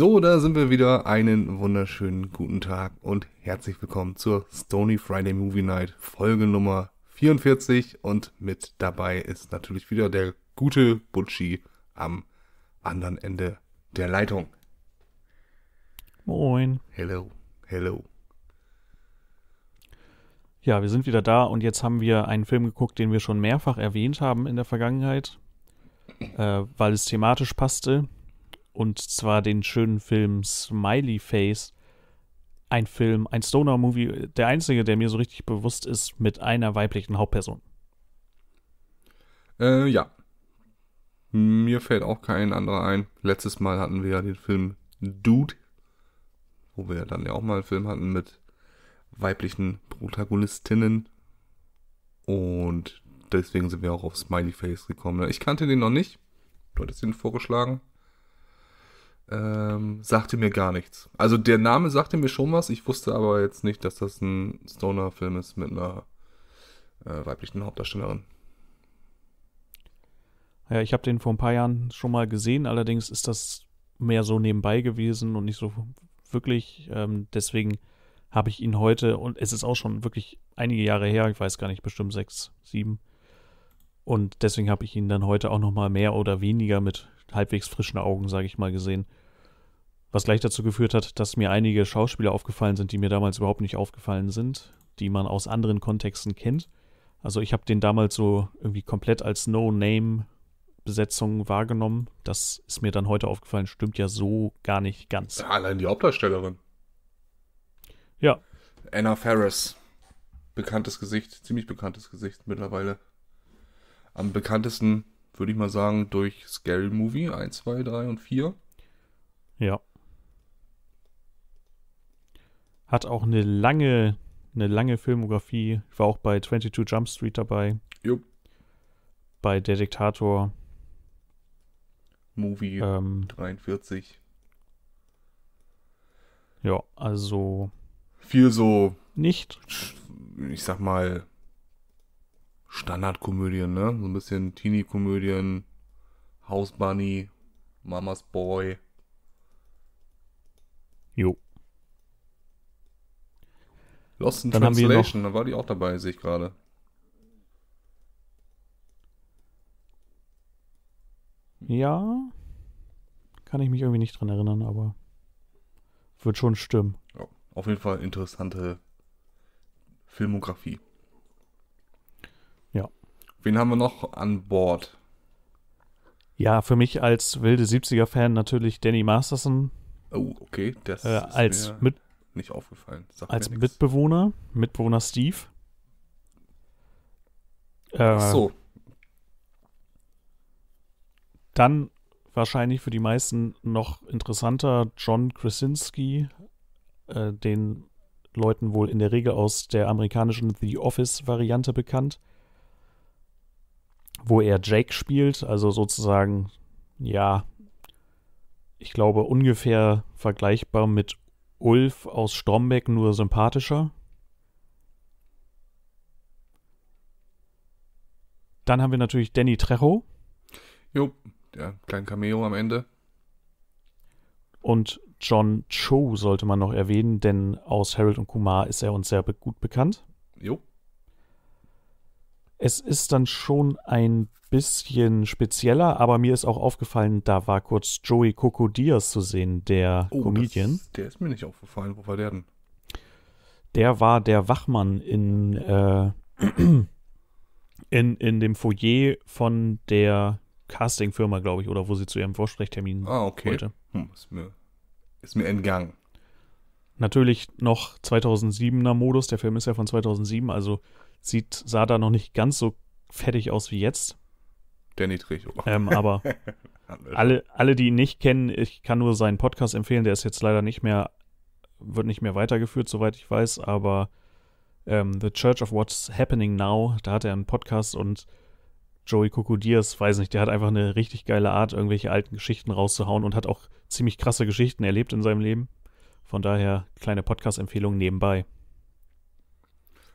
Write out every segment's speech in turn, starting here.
So, da sind wir wieder. Einen wunderschönen guten Tag und herzlich willkommen zur Stony Friday Movie Night Folge Nummer 44. Und mit dabei ist natürlich wieder der gute Butschi am anderen Ende der Leitung. Moin. Hello, hello. Ja, wir sind wieder da und jetzt haben wir einen Film geguckt, den wir schon mehrfach erwähnt haben in der Vergangenheit, äh, weil es thematisch passte und zwar den schönen Film Smiley Face. Ein Film, ein Stoner-Movie, der einzige, der mir so richtig bewusst ist, mit einer weiblichen Hauptperson. Äh, ja. Mir fällt auch kein anderer ein. Letztes Mal hatten wir ja den Film Dude, wo wir dann ja auch mal einen Film hatten mit weiblichen Protagonistinnen. Und deswegen sind wir auch auf Smiley Face gekommen. Ich kannte den noch nicht. Du hattest ihn vorgeschlagen ähm, sagte mir gar nichts. Also der Name sagte mir schon was, ich wusste aber jetzt nicht, dass das ein Stoner-Film ist mit einer äh, weiblichen Hauptdarstellerin. Ja, ich habe den vor ein paar Jahren schon mal gesehen, allerdings ist das mehr so nebenbei gewesen und nicht so wirklich. Ähm, deswegen habe ich ihn heute, und es ist auch schon wirklich einige Jahre her, ich weiß gar nicht, bestimmt sechs, sieben. Und deswegen habe ich ihn dann heute auch noch mal mehr oder weniger mit halbwegs frischen Augen, sage ich mal, gesehen. Was gleich dazu geführt hat, dass mir einige Schauspieler aufgefallen sind, die mir damals überhaupt nicht aufgefallen sind, die man aus anderen Kontexten kennt. Also ich habe den damals so irgendwie komplett als No-Name-Besetzung wahrgenommen. Das ist mir dann heute aufgefallen, stimmt ja so gar nicht ganz. Allein die Hauptdarstellerin. Ja. Anna Ferris. Bekanntes Gesicht, ziemlich bekanntes Gesicht mittlerweile. Am bekanntesten, würde ich mal sagen, durch Scary Movie 1, 2, 3 und 4. Ja. Hat auch eine lange, eine lange Filmografie. Ich war auch bei 22 Jump Street dabei. Jupp. Bei Der Diktator. Movie ähm, 43. Ja, also. Viel so. Nicht? Ich sag mal. Standardkomödien, ne? So ein bisschen Teenie-Komödien, House Bunny, Mama's Boy. Jo. Lost in Dann Translation, da war die auch dabei, sehe ich gerade. Ja. Kann ich mich irgendwie nicht dran erinnern, aber wird schon stimmen. Ja, auf jeden Fall interessante Filmografie. Ja. Wen haben wir noch an Bord? Ja, für mich als wilde 70er-Fan natürlich Danny Masterson. Oh, okay. Das äh, als mit, nicht aufgefallen. Sagt als Mitbewohner, Mitbewohner Steve. Äh, Ach so. Dann wahrscheinlich für die meisten noch interessanter John Krasinski, äh, den Leuten wohl in der Regel aus der amerikanischen The Office-Variante bekannt, wo er Jake spielt, also sozusagen, ja, ich glaube ungefähr vergleichbar mit Ulf aus Strombeck nur sympathischer. Dann haben wir natürlich Danny Trejo. Jo, ja, kleinen Cameo am Ende. Und John Cho sollte man noch erwähnen, denn aus Harold und Kumar ist er uns sehr be gut bekannt. Jo. Es ist dann schon ein bisschen spezieller, aber mir ist auch aufgefallen, da war kurz Joey Coco Diaz zu sehen, der oh, Comedian. Das, der ist mir nicht aufgefallen. Wo war der denn? Der war der Wachmann in, äh, in, in dem Foyer von der Castingfirma, glaube ich, oder wo sie zu ihrem Vorsprechtermin ah, okay. wollte. Hm, ist, mir, ist mir entgangen. Natürlich noch 2007er Modus. Der Film ist ja von 2007, also Sieht, sah da noch nicht ganz so fertig aus wie jetzt. Danny Trejo. Ähm, aber alle, alle, die ihn nicht kennen, ich kann nur seinen Podcast empfehlen. Der ist jetzt leider nicht mehr, wird nicht mehr weitergeführt, soweit ich weiß. Aber ähm, The Church of What's Happening Now, da hat er einen Podcast und Joey Kokodias, weiß nicht, der hat einfach eine richtig geile Art, irgendwelche alten Geschichten rauszuhauen und hat auch ziemlich krasse Geschichten erlebt in seinem Leben. Von daher kleine Podcast-Empfehlung nebenbei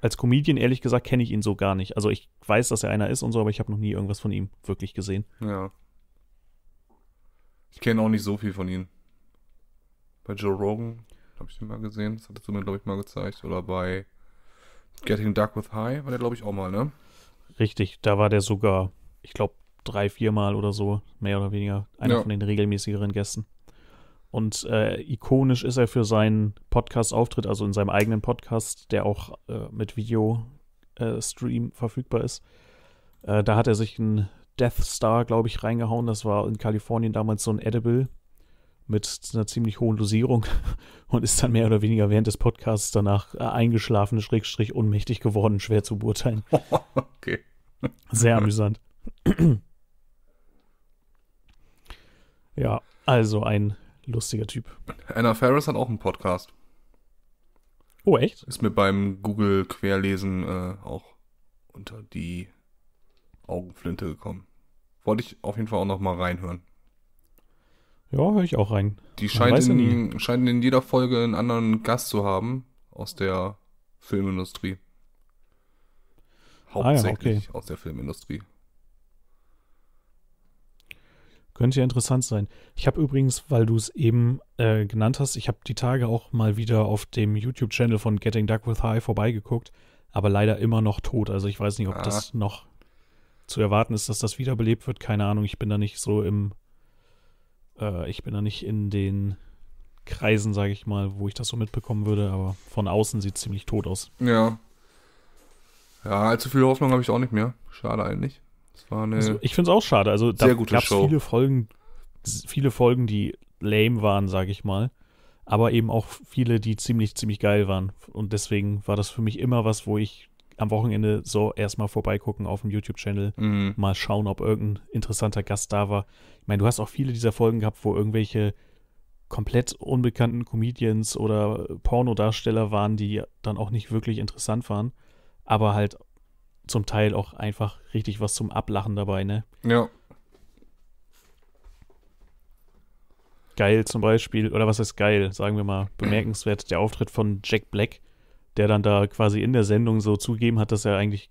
als Comedian, ehrlich gesagt, kenne ich ihn so gar nicht. Also ich weiß, dass er einer ist und so, aber ich habe noch nie irgendwas von ihm wirklich gesehen. Ja. Ich kenne auch nicht so viel von ihm. Bei Joe Rogan habe ich den mal gesehen. Das hat er mir, glaube ich, mal gezeigt. Oder bei Getting Dark with High war der, glaube ich, auch mal, ne? Richtig, da war der sogar, ich glaube, drei, viermal oder so, mehr oder weniger, einer ja. von den regelmäßigeren Gästen. Und äh, ikonisch ist er für seinen Podcast-Auftritt, also in seinem eigenen Podcast, der auch äh, mit Video-Stream äh, verfügbar ist. Äh, da hat er sich einen Death Star, glaube ich, reingehauen. Das war in Kalifornien damals so ein Edible mit einer ziemlich hohen Dosierung und ist dann mehr oder weniger während des Podcasts danach äh, eingeschlafen, schrägstrich ohnmächtig geworden, schwer zu beurteilen. Okay. Sehr amüsant. ja, also ein Lustiger Typ. Anna Ferris hat auch einen Podcast. Oh, echt? Ist mir beim Google-Querlesen äh, auch unter die Augenflinte gekommen. Wollte ich auf jeden Fall auch nochmal reinhören. Ja, höre ich auch rein. Die scheint in, scheinen in jeder Folge einen anderen Gast zu haben aus der Filmindustrie. Hauptsächlich ah ja, okay. aus der Filmindustrie. Könnte ja interessant sein. Ich habe übrigens, weil du es eben äh, genannt hast, ich habe die Tage auch mal wieder auf dem YouTube-Channel von Getting Duck with High vorbeigeguckt, aber leider immer noch tot. Also ich weiß nicht, ob ah. das noch zu erwarten ist, dass das wiederbelebt wird. Keine Ahnung, ich bin da nicht so im, äh, ich bin da nicht in den Kreisen, sage ich mal, wo ich das so mitbekommen würde, aber von außen sieht es ziemlich tot aus. Ja. Ja, allzu viel Hoffnung habe ich auch nicht mehr. Schade eigentlich. Das war eine also, ich finde es auch schade. Also da gab es viele Folgen, viele Folgen, die lame waren, sage ich mal. Aber eben auch viele, die ziemlich, ziemlich geil waren. Und deswegen war das für mich immer was, wo ich am Wochenende so erstmal vorbeigucken auf dem YouTube-Channel, mhm. mal schauen, ob irgendein interessanter Gast da war. Ich meine, du hast auch viele dieser Folgen gehabt, wo irgendwelche komplett unbekannten Comedians oder Pornodarsteller waren, die dann auch nicht wirklich interessant waren, aber halt zum Teil auch einfach richtig was zum Ablachen dabei, ne? Ja. Geil zum Beispiel, oder was heißt geil, sagen wir mal, bemerkenswert, der Auftritt von Jack Black, der dann da quasi in der Sendung so zugeben hat, dass er eigentlich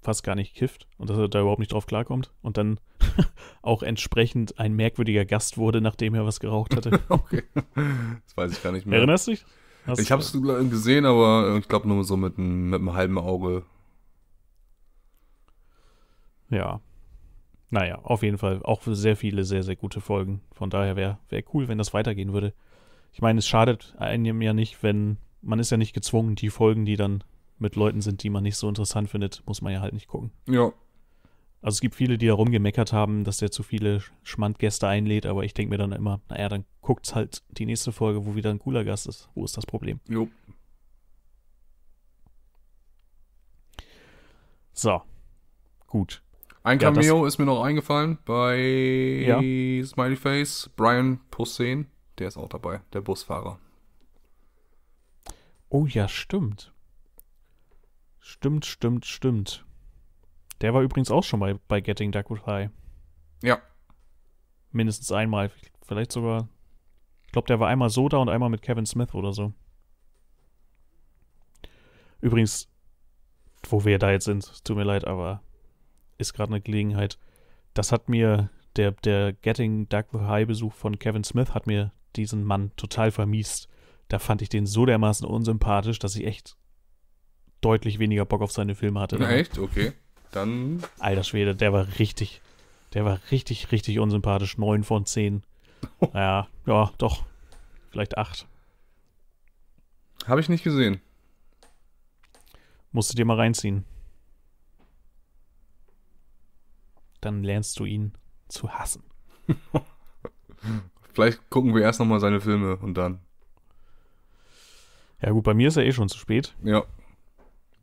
fast gar nicht kifft und dass er da überhaupt nicht drauf klarkommt und dann auch entsprechend ein merkwürdiger Gast wurde, nachdem er was geraucht hatte. okay. Das weiß ich gar nicht mehr. Erinnerst du dich? Hast ich hab's gesehen, aber äh, ich glaube nur so mit einem, mit einem halben Auge ja. Naja, auf jeden Fall auch sehr viele sehr, sehr gute Folgen. Von daher wäre wär cool, wenn das weitergehen würde. Ich meine, es schadet einem ja nicht, wenn man ist ja nicht gezwungen, die Folgen, die dann mit Leuten sind, die man nicht so interessant findet, muss man ja halt nicht gucken. Ja. Also es gibt viele, die da rumgemeckert haben, dass der zu viele Schmandgäste einlädt, aber ich denke mir dann immer, naja, dann guckt's halt die nächste Folge, wo wieder ein cooler Gast ist. Wo ist das Problem? Jo. So. Gut. Ein ja, Cameo ist mir noch eingefallen bei ja. Smiley Face. Brian Posehn, der ist auch dabei, der Busfahrer. Oh ja, stimmt. Stimmt, stimmt, stimmt. Der war übrigens auch schon mal bei Getting Duck with High. Ja. Mindestens einmal, vielleicht sogar. Ich glaube, der war einmal so da und einmal mit Kevin Smith oder so. Übrigens, wo wir da jetzt sind, tut mir leid, aber ist gerade eine Gelegenheit. Das hat mir der, der Getting Dark the High Besuch von Kevin Smith hat mir diesen Mann total vermiest. Da fand ich den so dermaßen unsympathisch, dass ich echt deutlich weniger Bock auf seine Filme hatte. Na echt? Okay. Dann. Alter Schwede, der war richtig, der war richtig, richtig unsympathisch. Neun von zehn. naja, ja, doch. Vielleicht acht. Habe ich nicht gesehen. Musst du dir mal reinziehen. dann lernst du ihn zu hassen. Vielleicht gucken wir erst nochmal seine Filme und dann. Ja, gut, bei mir ist er eh schon zu spät. Ja.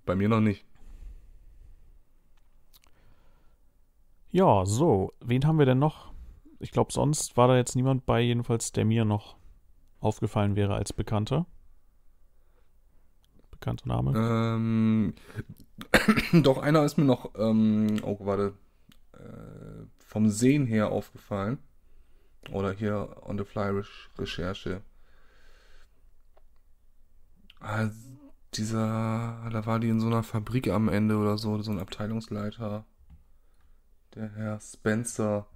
Bei mir noch nicht. Ja, so. Wen haben wir denn noch? Ich glaube, sonst war da jetzt niemand bei, jedenfalls, der mir noch aufgefallen wäre als Bekannter. Bekannter Name. Ähm, doch, einer ist mir noch. Ähm, oh, warte äh, vom Sehen her aufgefallen. Oder hier on the fly Recherche. Also dieser, da war die in so einer Fabrik am Ende oder so, so ein Abteilungsleiter. Der Herr Spencer.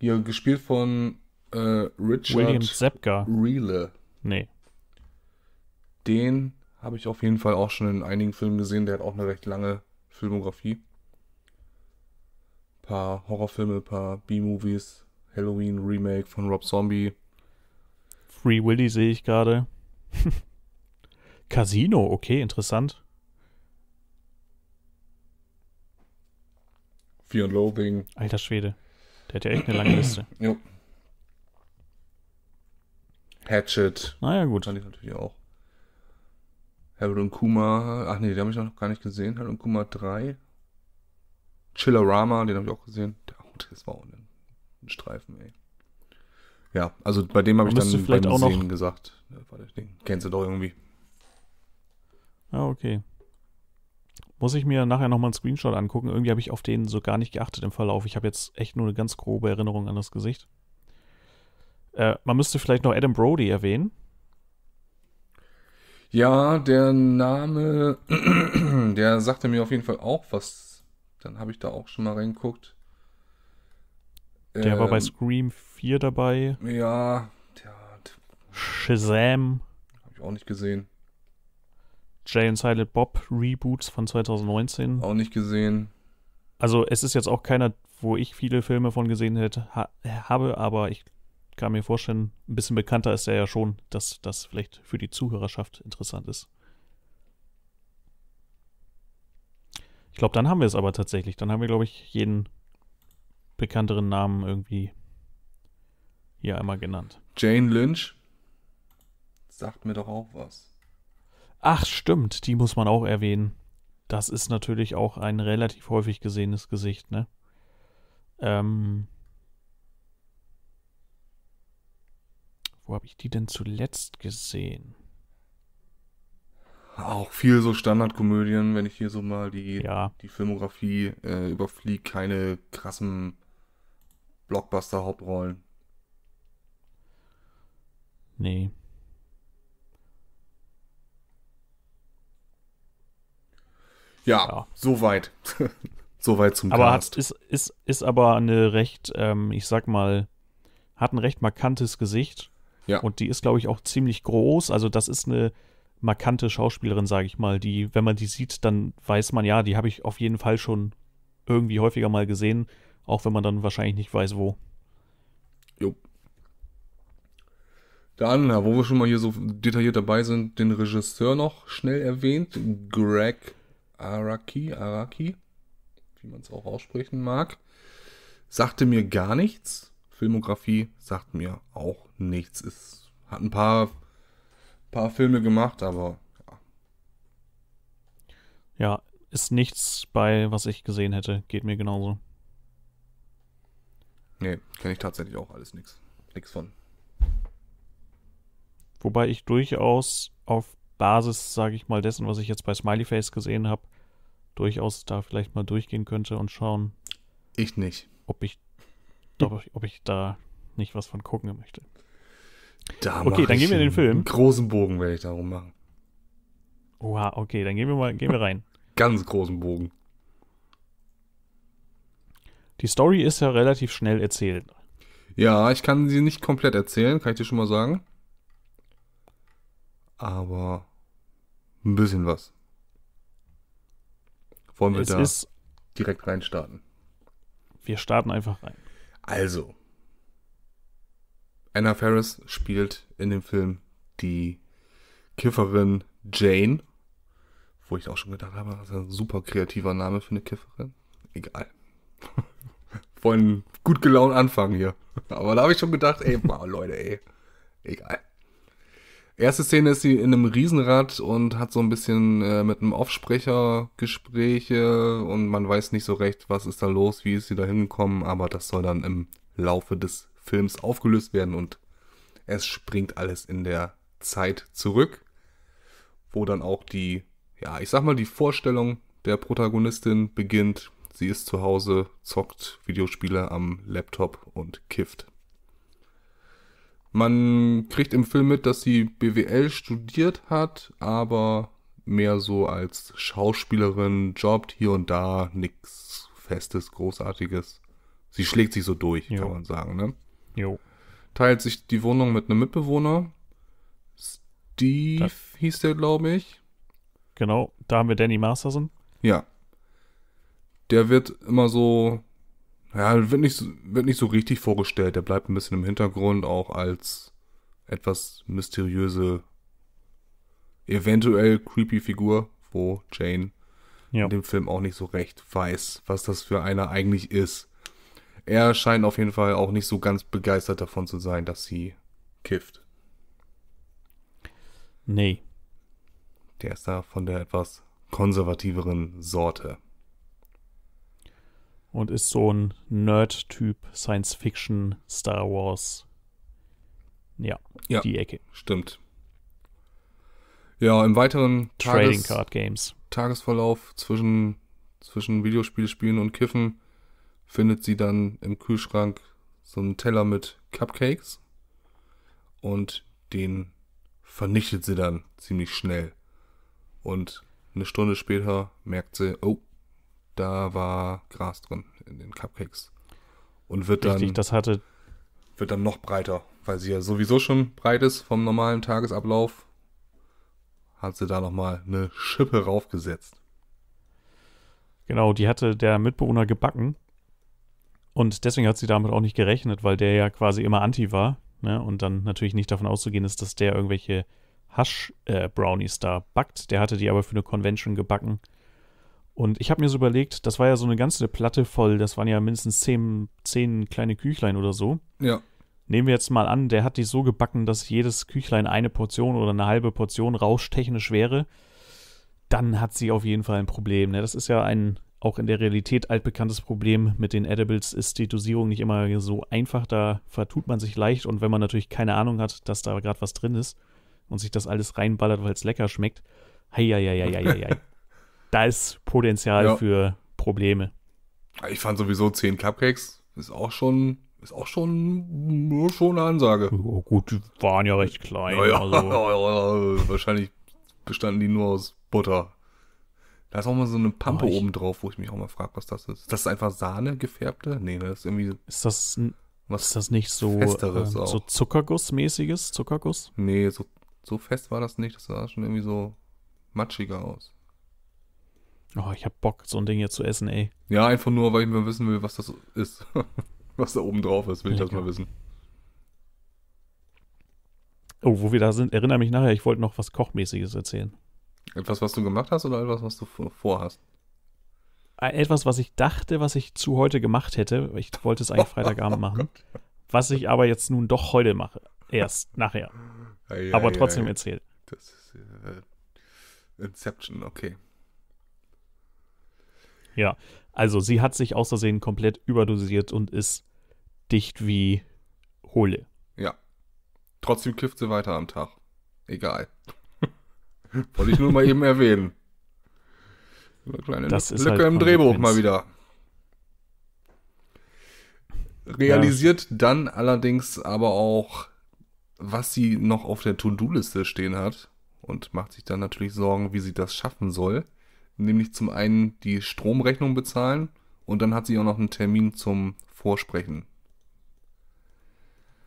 Hier gespielt von äh, Richard Reele. Nee. Den habe ich auf jeden Fall auch schon in einigen Filmen gesehen. Der hat auch eine recht lange Filmografie paar Horrorfilme, paar B-Movies, Halloween Remake von Rob Zombie. Free Willy sehe ich gerade. Casino, okay, interessant. Fear and Loathing. Alter Schwede. Der hat ja echt eine lange Liste. jo. Hatchet. Naja, gut. Fand ich natürlich auch. Harold und Kuma. Ach nee, die habe ich noch gar nicht gesehen. Harold und Kuma 3 Chillerama, den habe ich auch gesehen. Der, das war auch ein, ein Streifen, ey. Ja, also bei dem habe ich dann vielleicht beim auch Sehen noch gesagt. Äh, den kennst du doch irgendwie. Ah, okay. Muss ich mir nachher nochmal einen Screenshot angucken. Irgendwie habe ich auf den so gar nicht geachtet im Verlauf. Ich habe jetzt echt nur eine ganz grobe Erinnerung an das Gesicht. Äh, man müsste vielleicht noch Adam Brody erwähnen. Ja, der Name, der sagte mir auf jeden Fall auch was dann habe ich da auch schon mal reingeguckt. Der ähm, war bei ähm, Scream 4 dabei. Ja, der hat. Shazam. Habe ich auch nicht gesehen. Jay and Silent Bob Reboots von 2019. Auch nicht gesehen. Also, es ist jetzt auch keiner, wo ich viele Filme von gesehen hätte, ha habe, aber ich kann mir vorstellen, ein bisschen bekannter ist er ja schon, dass das vielleicht für die Zuhörerschaft interessant ist. Ich glaube, dann haben wir es aber tatsächlich. Dann haben wir, glaube ich, jeden bekannteren Namen irgendwie hier einmal genannt. Jane Lynch sagt mir doch auch was. Ach, stimmt, die muss man auch erwähnen. Das ist natürlich auch ein relativ häufig gesehenes Gesicht, ne? Ähm. Wo habe ich die denn zuletzt gesehen? Auch viel so Standardkomödien, wenn ich hier so mal die, ja. die Filmografie äh, überfliege, keine krassen Blockbuster-Hauptrollen. Nee. Ja, ja. soweit. soweit zum aber Cast. Aber ist, ist, ist aber eine recht, ähm, ich sag mal, hat ein recht markantes Gesicht. Ja. Und die ist, glaube ich, auch ziemlich groß. Also das ist eine markante Schauspielerin, sage ich mal, die, wenn man die sieht, dann weiß man, ja, die habe ich auf jeden Fall schon irgendwie häufiger mal gesehen, auch wenn man dann wahrscheinlich nicht weiß, wo. Jo. Dann, wo wir schon mal hier so detailliert dabei sind, den Regisseur noch schnell erwähnt, Greg Araki, Araki, wie man es auch aussprechen mag, sagte mir gar nichts. Filmografie sagt mir auch nichts. Es hat ein paar paar Filme gemacht, aber ja. Ja, ist nichts bei, was ich gesehen hätte. Geht mir genauso. Nee, kenne ich tatsächlich auch alles nichts. Nix von. Wobei ich durchaus auf Basis, sage ich mal, dessen, was ich jetzt bei Smileyface gesehen habe, durchaus da vielleicht mal durchgehen könnte und schauen. Ich nicht. Ob ich, ob ich, ob ich da nicht was von gucken möchte. Da okay, dann gehen wir in den Film. Einen großen Bogen werde ich darum machen. Oha, okay, dann gehen wir mal gehen wir rein. Ganz großen Bogen. Die Story ist ja relativ schnell erzählt. Ja, ich kann sie nicht komplett erzählen, kann ich dir schon mal sagen. Aber ein bisschen was. Wollen wir es da direkt reinstarten? Wir starten einfach rein. Also, Anna Ferris spielt in dem Film die Kifferin Jane, wo ich auch schon gedacht habe, das ist ein super kreativer Name für eine Kifferin. Egal. Wollen gut gelaunt anfangen hier. Aber da habe ich schon gedacht, ey, wow, Leute, ey. Egal. Erste Szene ist sie in einem Riesenrad und hat so ein bisschen äh, mit einem Offsprecher Gespräche und man weiß nicht so recht, was ist da los, wie ist sie da hingekommen, aber das soll dann im Laufe des Films aufgelöst werden und es springt alles in der Zeit zurück, wo dann auch die, ja, ich sag mal, die Vorstellung der Protagonistin beginnt. Sie ist zu Hause, zockt Videospiele am Laptop und kifft. Man kriegt im Film mit, dass sie BWL studiert hat, aber mehr so als Schauspielerin, jobbt hier und da, nichts Festes, Großartiges. Sie schlägt sich so durch, jo. kann man sagen, ne? Jo. Teilt sich die Wohnung mit einem Mitbewohner. Steve da, hieß der, glaube ich. Genau, da haben wir Danny Masterson. Ja. Der wird immer so, ja, wird nicht, wird nicht so richtig vorgestellt. Der bleibt ein bisschen im Hintergrund, auch als etwas mysteriöse, eventuell creepy Figur, wo Jane ja. in dem Film auch nicht so recht weiß, was das für einer eigentlich ist er scheint auf jeden Fall auch nicht so ganz begeistert davon zu sein, dass sie kifft. Nee. Der ist da von der etwas konservativeren Sorte. Und ist so ein Nerd-Typ, Science-Fiction, Star Wars. Ja, ja, die Ecke. Stimmt. Ja, im weiteren Trading Card Games. Tagesverlauf zwischen, zwischen Videospielspielen und Kiffen findet sie dann im Kühlschrank so einen Teller mit Cupcakes und den vernichtet sie dann ziemlich schnell. Und eine Stunde später merkt sie, oh, da war Gras drin in den Cupcakes. Und wird Richtig, dann. das hatte. Wird dann noch breiter, weil sie ja sowieso schon breit ist vom normalen Tagesablauf. Hat sie da nochmal eine Schippe raufgesetzt. Genau, die hatte der Mitbewohner gebacken und deswegen hat sie damit auch nicht gerechnet, weil der ja quasi immer anti war. Ne? Und dann natürlich nicht davon auszugehen ist, dass der irgendwelche Hasch-Brownies äh, da backt. Der hatte die aber für eine Convention gebacken. Und ich habe mir so überlegt, das war ja so eine ganze Platte voll, das waren ja mindestens zehn, zehn kleine Küchlein oder so. Ja. Nehmen wir jetzt mal an, der hat die so gebacken, dass jedes Küchlein eine Portion oder eine halbe Portion rauschtechnisch wäre. Dann hat sie auf jeden Fall ein Problem. Ne? Das ist ja ein auch in der Realität altbekanntes Problem mit den Edibles ist die Dosierung nicht immer so einfach. Da vertut man sich leicht und wenn man natürlich keine Ahnung hat, dass da gerade was drin ist und sich das alles reinballert, weil es lecker schmeckt, heieieiei. da ist Potenzial ja. für Probleme. Ich fand sowieso 10 Cupcakes ist auch schon ist auch schon nur schon eine Ansage. Oh, gut, die waren ja recht klein. Ja, ja. Also. wahrscheinlich bestanden die nur aus Butter. Da ist auch mal so eine Pampe oh, oben drauf, wo ich mich auch mal frage, was das ist. Das ist einfach Sahne gefärbte? Nee, ne, das ist irgendwie. Ist das, was ist das nicht so, Festeres äh, so Zuckergussmäßiges? Zuckerguss? Nee, so, so fest war das nicht. Das sah schon irgendwie so matschiger aus. Oh, ich hab Bock, so ein Ding hier zu essen, ey. Ja, einfach nur, weil ich mal wissen will, was das ist. was da oben drauf ist, will Lecker. ich das mal wissen. Oh, wo wir da sind, erinnere mich nachher, ich wollte noch was Kochmäßiges erzählen. Etwas, was du gemacht hast oder etwas, was du vorhast? Äh, etwas, was ich dachte, was ich zu heute gemacht hätte. Ich wollte es eigentlich Freitagabend oh machen. Oh was ich aber jetzt nun doch heute mache. Erst, nachher. Ei, aber trotzdem ei. erzählt. Das ist äh, Inception, okay. Ja, also sie hat sich außersehen komplett überdosiert und ist dicht wie Hohle. Ja. Trotzdem kifft sie weiter am Tag. Egal. Wollte ich nur mal eben erwähnen. Eine kleine das Lücke halt im Drehbuch mal wieder. Realisiert ja. dann allerdings aber auch, was sie noch auf der To-Do-Liste stehen hat und macht sich dann natürlich Sorgen, wie sie das schaffen soll. Nämlich zum einen die Stromrechnung bezahlen und dann hat sie auch noch einen Termin zum Vorsprechen.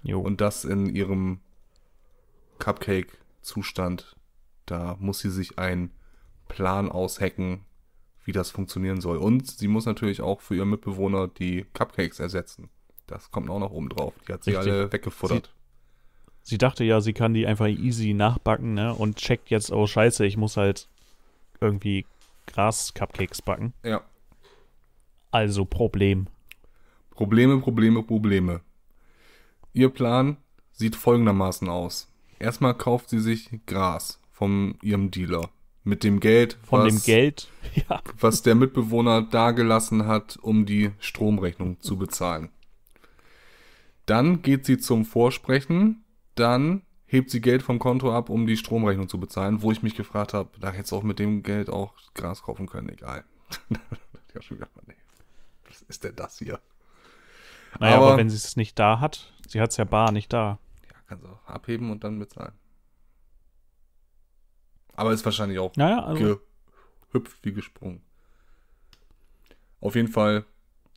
Jo. Und das in ihrem Cupcake-Zustand da muss sie sich einen Plan aushacken, wie das funktionieren soll. Und sie muss natürlich auch für ihren Mitbewohner die Cupcakes ersetzen. Das kommt auch noch oben drauf. Die hat sie Richtig. alle weggefuttert. Sie, sie, dachte ja, sie kann die einfach easy nachbacken, ne? Und checkt jetzt, oh scheiße, ich muss halt irgendwie Gras-Cupcakes backen. Ja. Also Problem. Probleme, Probleme, Probleme. Ihr Plan sieht folgendermaßen aus. Erstmal kauft sie sich Gras von ihrem Dealer. Mit dem Geld. Von was, dem Geld, ja. Was der Mitbewohner dagelassen hat, um die Stromrechnung zu bezahlen. Dann geht sie zum Vorsprechen, dann hebt sie Geld vom Konto ab, um die Stromrechnung zu bezahlen, wo ich mich gefragt habe, da hättest du auch mit dem Geld auch Gras kaufen können, egal. was ist denn das hier? Naja, aber, aber wenn sie es nicht da hat, sie hat es ja bar nicht da. Ja, kannst du auch abheben und dann bezahlen. Aber ist wahrscheinlich auch naja, also. gehüpft wie gesprungen. Auf jeden Fall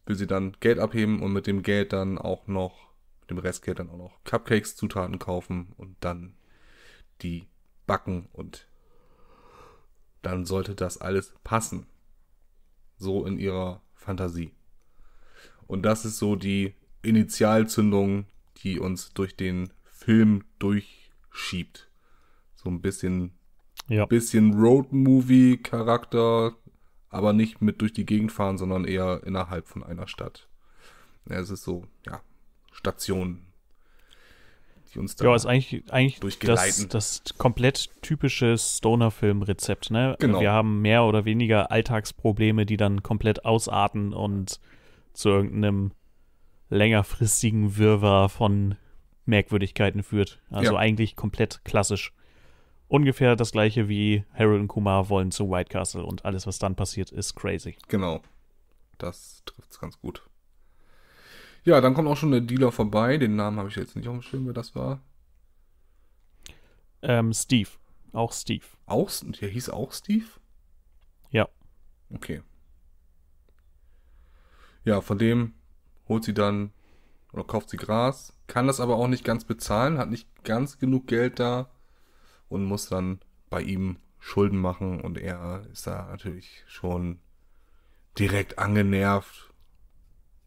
will sie dann Geld abheben und mit dem Geld dann auch noch, mit dem Restgeld dann auch noch Cupcakes, Zutaten kaufen und dann die backen und dann sollte das alles passen. So in ihrer Fantasie. Und das ist so die Initialzündung, die uns durch den Film durchschiebt. So ein bisschen ja. Bisschen Road-Movie-Charakter, aber nicht mit durch die Gegend fahren, sondern eher innerhalb von einer Stadt. Ja, es ist so, ja, Stationen, die uns da Ja, ist eigentlich, eigentlich das, das komplett typische Stoner-Film-Rezept. Ne? Genau. Wir haben mehr oder weniger Alltagsprobleme, die dann komplett ausarten und zu irgendeinem längerfristigen Wirrwarr von Merkwürdigkeiten führt. Also ja. eigentlich komplett klassisch ungefähr das gleiche wie Harold und Kumar wollen zu White Castle und alles, was dann passiert, ist crazy. Genau. Das trifft es ganz gut. Ja, dann kommt auch schon der Dealer vorbei. Den Namen habe ich jetzt nicht auf dem Schirm, wer das war. Ähm, Steve. Auch Steve. Auch, der hieß auch Steve? Ja. Okay. Ja, von dem holt sie dann oder kauft sie Gras, kann das aber auch nicht ganz bezahlen, hat nicht ganz genug Geld da, und muss dann bei ihm Schulden machen und er ist da natürlich schon direkt angenervt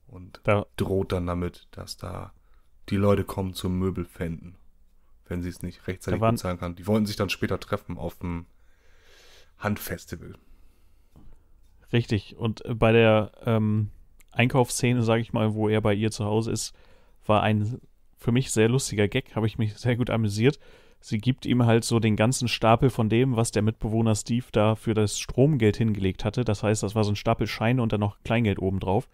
und ja. droht dann damit, dass da die Leute kommen zum Möbelfänden, wenn sie es nicht rechtzeitig ja, bezahlen kann. Die wollten sich dann später treffen auf dem Handfestival. Richtig. Und äh, bei der ähm, Einkaufsszene, sage ich mal, wo er bei ihr zu Hause ist, war ein für mich sehr lustiger Gag, habe ich mich sehr gut amüsiert sie gibt ihm halt so den ganzen Stapel von dem, was der Mitbewohner Steve da für das Stromgeld hingelegt hatte. Das heißt, das war so ein Stapel Scheine und dann noch Kleingeld obendrauf.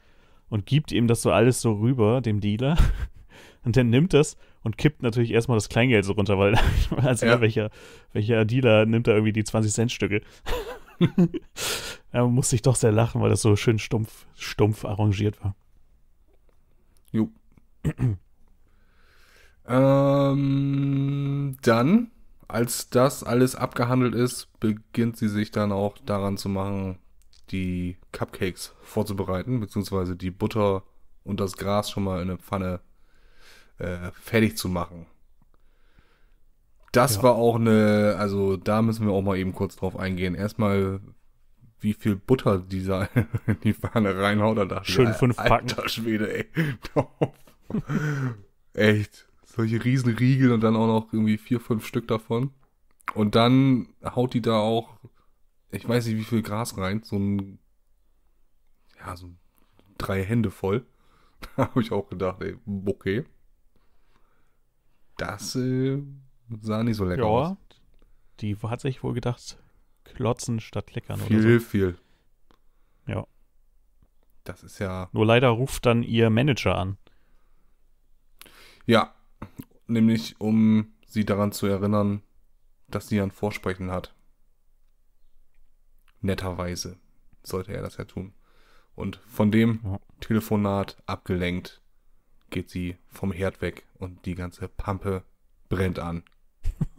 Und gibt ihm das so alles so rüber, dem Dealer. Und dann nimmt das und kippt natürlich erstmal das Kleingeld so runter, weil also ja. welcher, welcher Dealer nimmt da irgendwie die 20-Cent-Stücke? da musste ich doch sehr lachen, weil das so schön stumpf, stumpf arrangiert war. Jo. Ähm, dann, als das alles abgehandelt ist, beginnt sie sich dann auch daran zu machen, die Cupcakes vorzubereiten, beziehungsweise die Butter und das Gras schon mal in eine Pfanne äh, fertig zu machen. Das ja. war auch eine, also da müssen wir auch mal eben kurz drauf eingehen. Erstmal, wie viel Butter dieser in die Pfanne reinhaut. Da Schön fünf Packen. Alter Schwede, ey. Echt solche Riegel und dann auch noch irgendwie vier, fünf Stück davon. Und dann haut die da auch, ich weiß nicht wie viel Gras rein, so ein, ja, so drei Hände voll. Da habe ich auch gedacht, ey, okay. Das äh, sah nicht so lecker ja, aus. Die hat sich wohl gedacht, klotzen statt leckern viel, oder so. Viel, viel. Ja. Das ist ja. Nur leider ruft dann ihr Manager an. Ja, nämlich um sie daran zu erinnern, dass sie ein Vorsprechen hat. Netterweise sollte er das ja tun. Und von dem ja. Telefonat abgelenkt geht sie vom Herd weg und die ganze Pampe brennt an.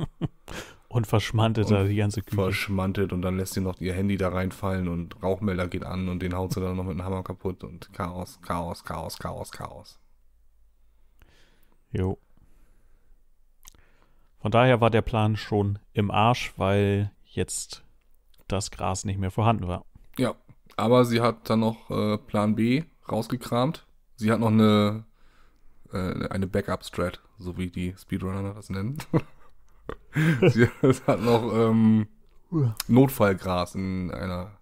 und verschmantet da die ganze Küche. Verschmantet und dann lässt sie noch ihr Handy da reinfallen und Rauchmelder geht an und den haut sie dann noch mit dem Hammer kaputt und Chaos, Chaos, Chaos, Chaos, Chaos. Jo. Von daher war der Plan schon im Arsch, weil jetzt das Gras nicht mehr vorhanden war. Ja, aber sie hat dann noch äh, Plan B rausgekramt. Sie hat noch eine, äh, eine Backup-Strat, so wie die Speedrunner das nennen. sie hat noch ähm, Notfallgras in einer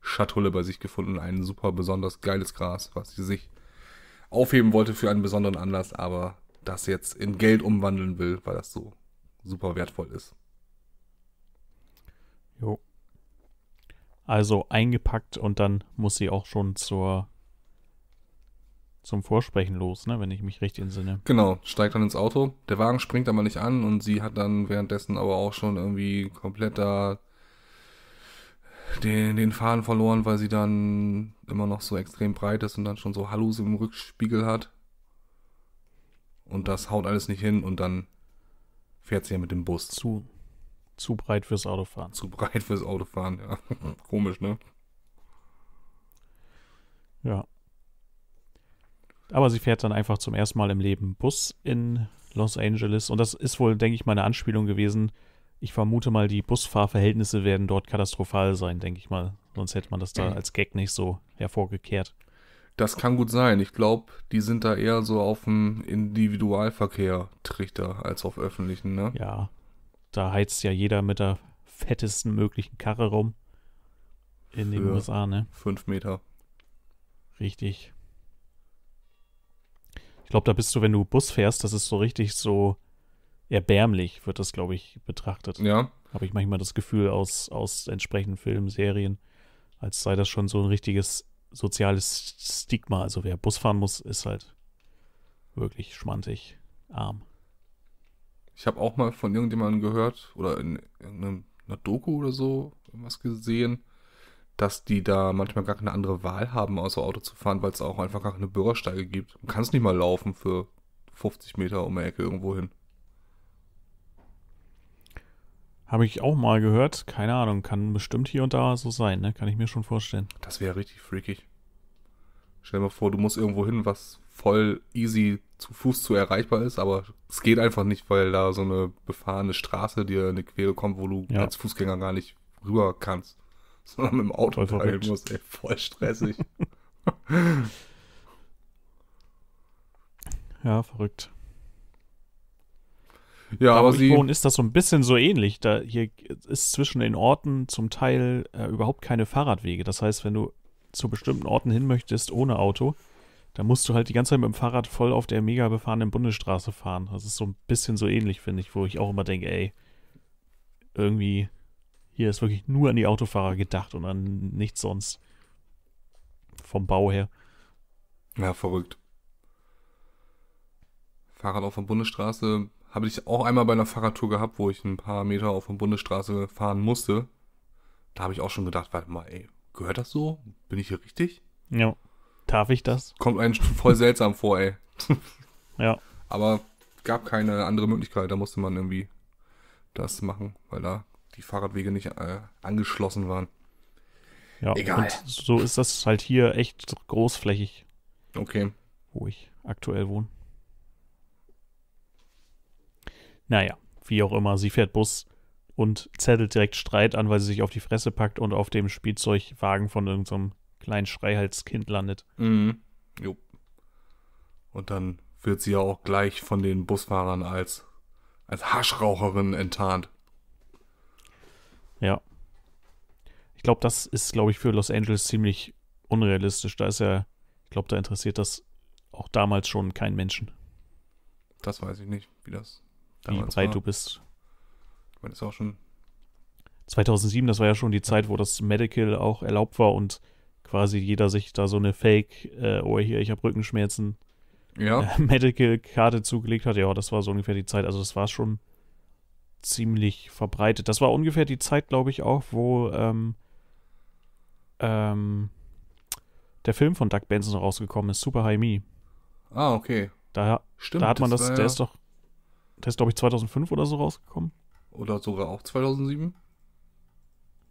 Schatulle bei sich gefunden. Ein super besonders geiles Gras, was sie sich aufheben wollte für einen besonderen Anlass, aber das jetzt in Geld umwandeln will, weil das so super wertvoll ist. Jo. Also eingepackt und dann muss sie auch schon zur zum Vorsprechen los, ne, wenn ich mich richtig entsinne. Genau, steigt dann ins Auto. Der Wagen springt aber nicht an und sie hat dann währenddessen aber auch schon irgendwie komplett da den, den Faden verloren, weil sie dann immer noch so extrem breit ist und dann schon so Hallus im Rückspiegel hat. Und das haut alles nicht hin und dann fährt sie ja mit dem Bus. Zu, zu breit fürs Autofahren. Zu breit fürs Autofahren, ja. Komisch, ne? Ja. Aber sie fährt dann einfach zum ersten Mal im Leben Bus in Los Angeles. Und das ist wohl, denke ich, mal eine Anspielung gewesen. Ich vermute mal, die Busfahrverhältnisse werden dort katastrophal sein, denke ich mal. Sonst hätte man das da mhm. als Gag nicht so hervorgekehrt. Das kann gut sein. Ich glaube, die sind da eher so auf dem Individualverkehr Trichter als auf öffentlichen, ne? Ja. Da heizt ja jeder mit der fettesten möglichen Karre rum. In Für den USA, ne? Fünf Meter. Richtig. Ich glaube, da bist du, wenn du Bus fährst, das ist so richtig so erbärmlich, wird das, glaube ich, betrachtet. Ja. Habe ich manchmal das Gefühl aus, aus entsprechenden Filmen, Serien, als sei das schon so ein richtiges soziales Stigma. Also wer Bus fahren muss, ist halt wirklich schmantig, arm. Ich habe auch mal von irgendjemandem gehört oder in irgendeiner Doku oder so was gesehen, dass die da manchmal gar keine andere Wahl haben, außer Auto zu fahren, weil es auch einfach gar keine Bürgersteige gibt. Du kannst nicht mal laufen für 50 Meter um eine Ecke irgendwo hin. Habe ich auch mal gehört. Keine Ahnung, kann bestimmt hier und da so sein, ne? Kann ich mir schon vorstellen. Das wäre richtig freakig. Stell dir mal vor, du musst irgendwo hin, was voll easy zu Fuß zu erreichbar ist, aber es geht einfach nicht, weil da so eine befahrene Straße dir eine Quere kommt, wo du ja. als Fußgänger gar nicht rüber kannst, sondern mit dem Auto fahren musst. Ey, voll stressig. ja, verrückt. Ja, da, aber sie. Wohne, ist das so ein bisschen so ähnlich. Da hier ist zwischen den Orten zum Teil äh, überhaupt keine Fahrradwege. Das heißt, wenn du zu bestimmten Orten hin möchtest ohne Auto, dann musst du halt die ganze Zeit mit dem Fahrrad voll auf der mega befahrenen Bundesstraße fahren. Das ist so ein bisschen so ähnlich, finde ich, wo ich auch immer denke, ey, irgendwie hier ist wirklich nur an die Autofahrer gedacht und an nichts sonst. Vom Bau her. Ja, verrückt. Fahrrad auf der Bundesstraße habe ich auch einmal bei einer Fahrradtour gehabt, wo ich ein paar Meter auf der Bundesstraße fahren musste. Da habe ich auch schon gedacht, warte mal, ey, gehört das so? Bin ich hier richtig? Ja. Darf ich das? Kommt einem voll seltsam vor, ey. ja. Aber gab keine andere Möglichkeit. Da musste man irgendwie das machen, weil da die Fahrradwege nicht äh, angeschlossen waren. Ja, Egal. so ist das halt hier echt großflächig. Okay. Wo ich aktuell wohne. Naja, wie auch immer, sie fährt Bus und zettelt direkt Streit an, weil sie sich auf die Fresse packt und auf dem Spielzeugwagen von irgendeinem kleinen Schreihalskind landet. Mhm. Jo. Und dann wird sie ja auch gleich von den Busfahrern als, als Haschraucherin enttarnt. Ja. Ich glaube, das ist, glaube ich, für Los Angeles ziemlich unrealistisch. Da ist ja, ich glaube, da interessiert das auch damals schon keinen Menschen. Das weiß ich nicht, wie das wie breit war, du bist. Weil das auch schon. 2007, das war ja schon die Zeit, wo das Medical auch erlaubt war und quasi jeder sich da so eine Fake, äh, oh hier, ich habe Rückenschmerzen, ja. äh, Medical-Karte zugelegt hat. Ja, das war so ungefähr die Zeit. Also das war schon ziemlich verbreitet. Das war ungefähr die Zeit, glaube ich, auch, wo ähm, ähm, der Film von Doug Benson rausgekommen ist, Super High Me. Ah, okay. Da, Stimmt, da hat man das, das ja ist doch, der ist, glaube ich, 2005 oder so rausgekommen. Oder sogar auch 2007.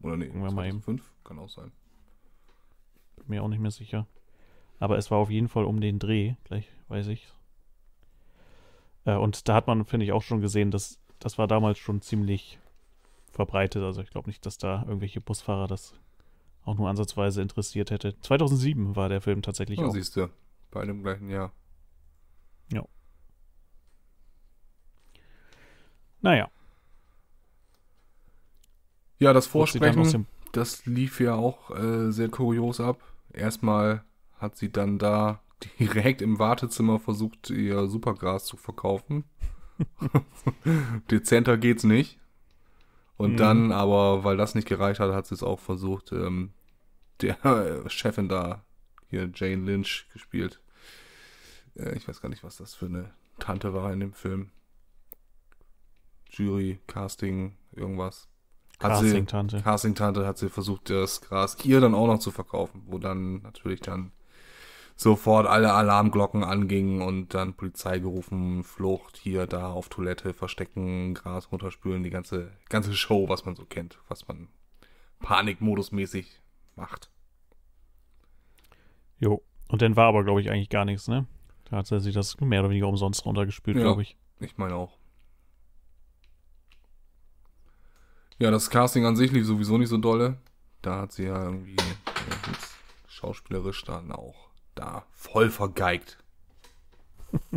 Oder nee, Irgendwann 2005, mal eben. kann auch sein. Bin mir auch nicht mehr sicher. Aber es war auf jeden Fall um den Dreh, gleich weiß ich. Äh, und da hat man, finde ich, auch schon gesehen, dass das war damals schon ziemlich verbreitet. Also ich glaube nicht, dass da irgendwelche Busfahrer das auch nur ansatzweise interessiert hätte. 2007 war der Film tatsächlich ja, auch. siehst du, bei einem gleichen Jahr. Naja. Ja, das Vorsprechen, das lief ja auch äh, sehr kurios ab. Erstmal hat sie dann da direkt im Wartezimmer versucht, ihr Supergras zu verkaufen. Dezenter geht's nicht. Und mhm. dann, aber weil das nicht gereicht hat, hat sie es auch versucht, ähm, der äh, Chefin da, hier Jane Lynch, gespielt. Äh, ich weiß gar nicht, was das für eine Tante war in dem Film. Jury, Casting, irgendwas. Casting-Tante. Casting-Tante hat sie versucht, das Gras ihr dann auch noch zu verkaufen, wo dann natürlich dann sofort alle Alarmglocken angingen und dann Polizei gerufen, Flucht, hier, da, auf Toilette, verstecken, Gras runterspülen, die ganze, ganze Show, was man so kennt, was man Panikmodus-mäßig macht. Jo, und dann war aber, glaube ich, eigentlich gar nichts, ne? Da hat sie das mehr oder weniger umsonst runtergespült, ja, glaube ich. Ich meine auch. Ja, das Casting an sich lief sowieso nicht so dolle. Da hat sie ja irgendwie ja, schauspielerisch dann auch da voll vergeigt.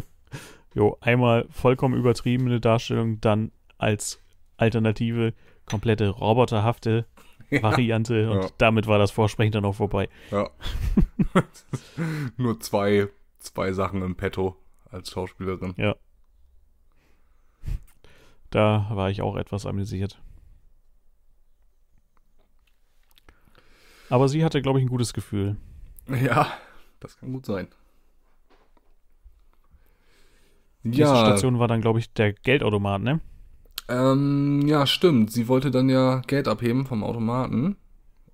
jo, einmal vollkommen übertriebene Darstellung, dann als Alternative komplette roboterhafte ja. Variante und ja. damit war das Vorsprechen dann auch vorbei. Ja. Nur zwei, zwei Sachen im Petto als Schauspielerin. Ja. Da war ich auch etwas amüsiert. Aber sie hatte, glaube ich, ein gutes Gefühl. Ja, das kann gut sein. Die ja. nächste Station war dann, glaube ich, der Geldautomat, ne? Ähm, ja, stimmt. Sie wollte dann ja Geld abheben vom Automaten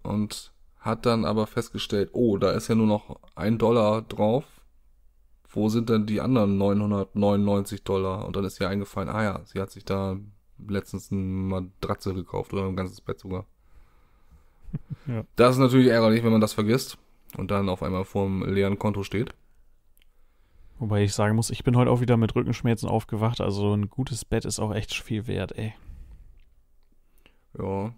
und hat dann aber festgestellt, oh, da ist ja nur noch ein Dollar drauf. Wo sind denn die anderen 999 Dollar? Und dann ist ihr eingefallen, ah ja, sie hat sich da letztens eine Matratze gekauft oder ein ganzes Bett sogar. ja. Das ist natürlich ärgerlich, wenn man das vergisst und dann auf einmal vorm leeren Konto steht. Wobei ich sagen muss, ich bin heute auch wieder mit Rückenschmerzen aufgewacht, also ein gutes Bett ist auch echt viel wert, ey. Ja.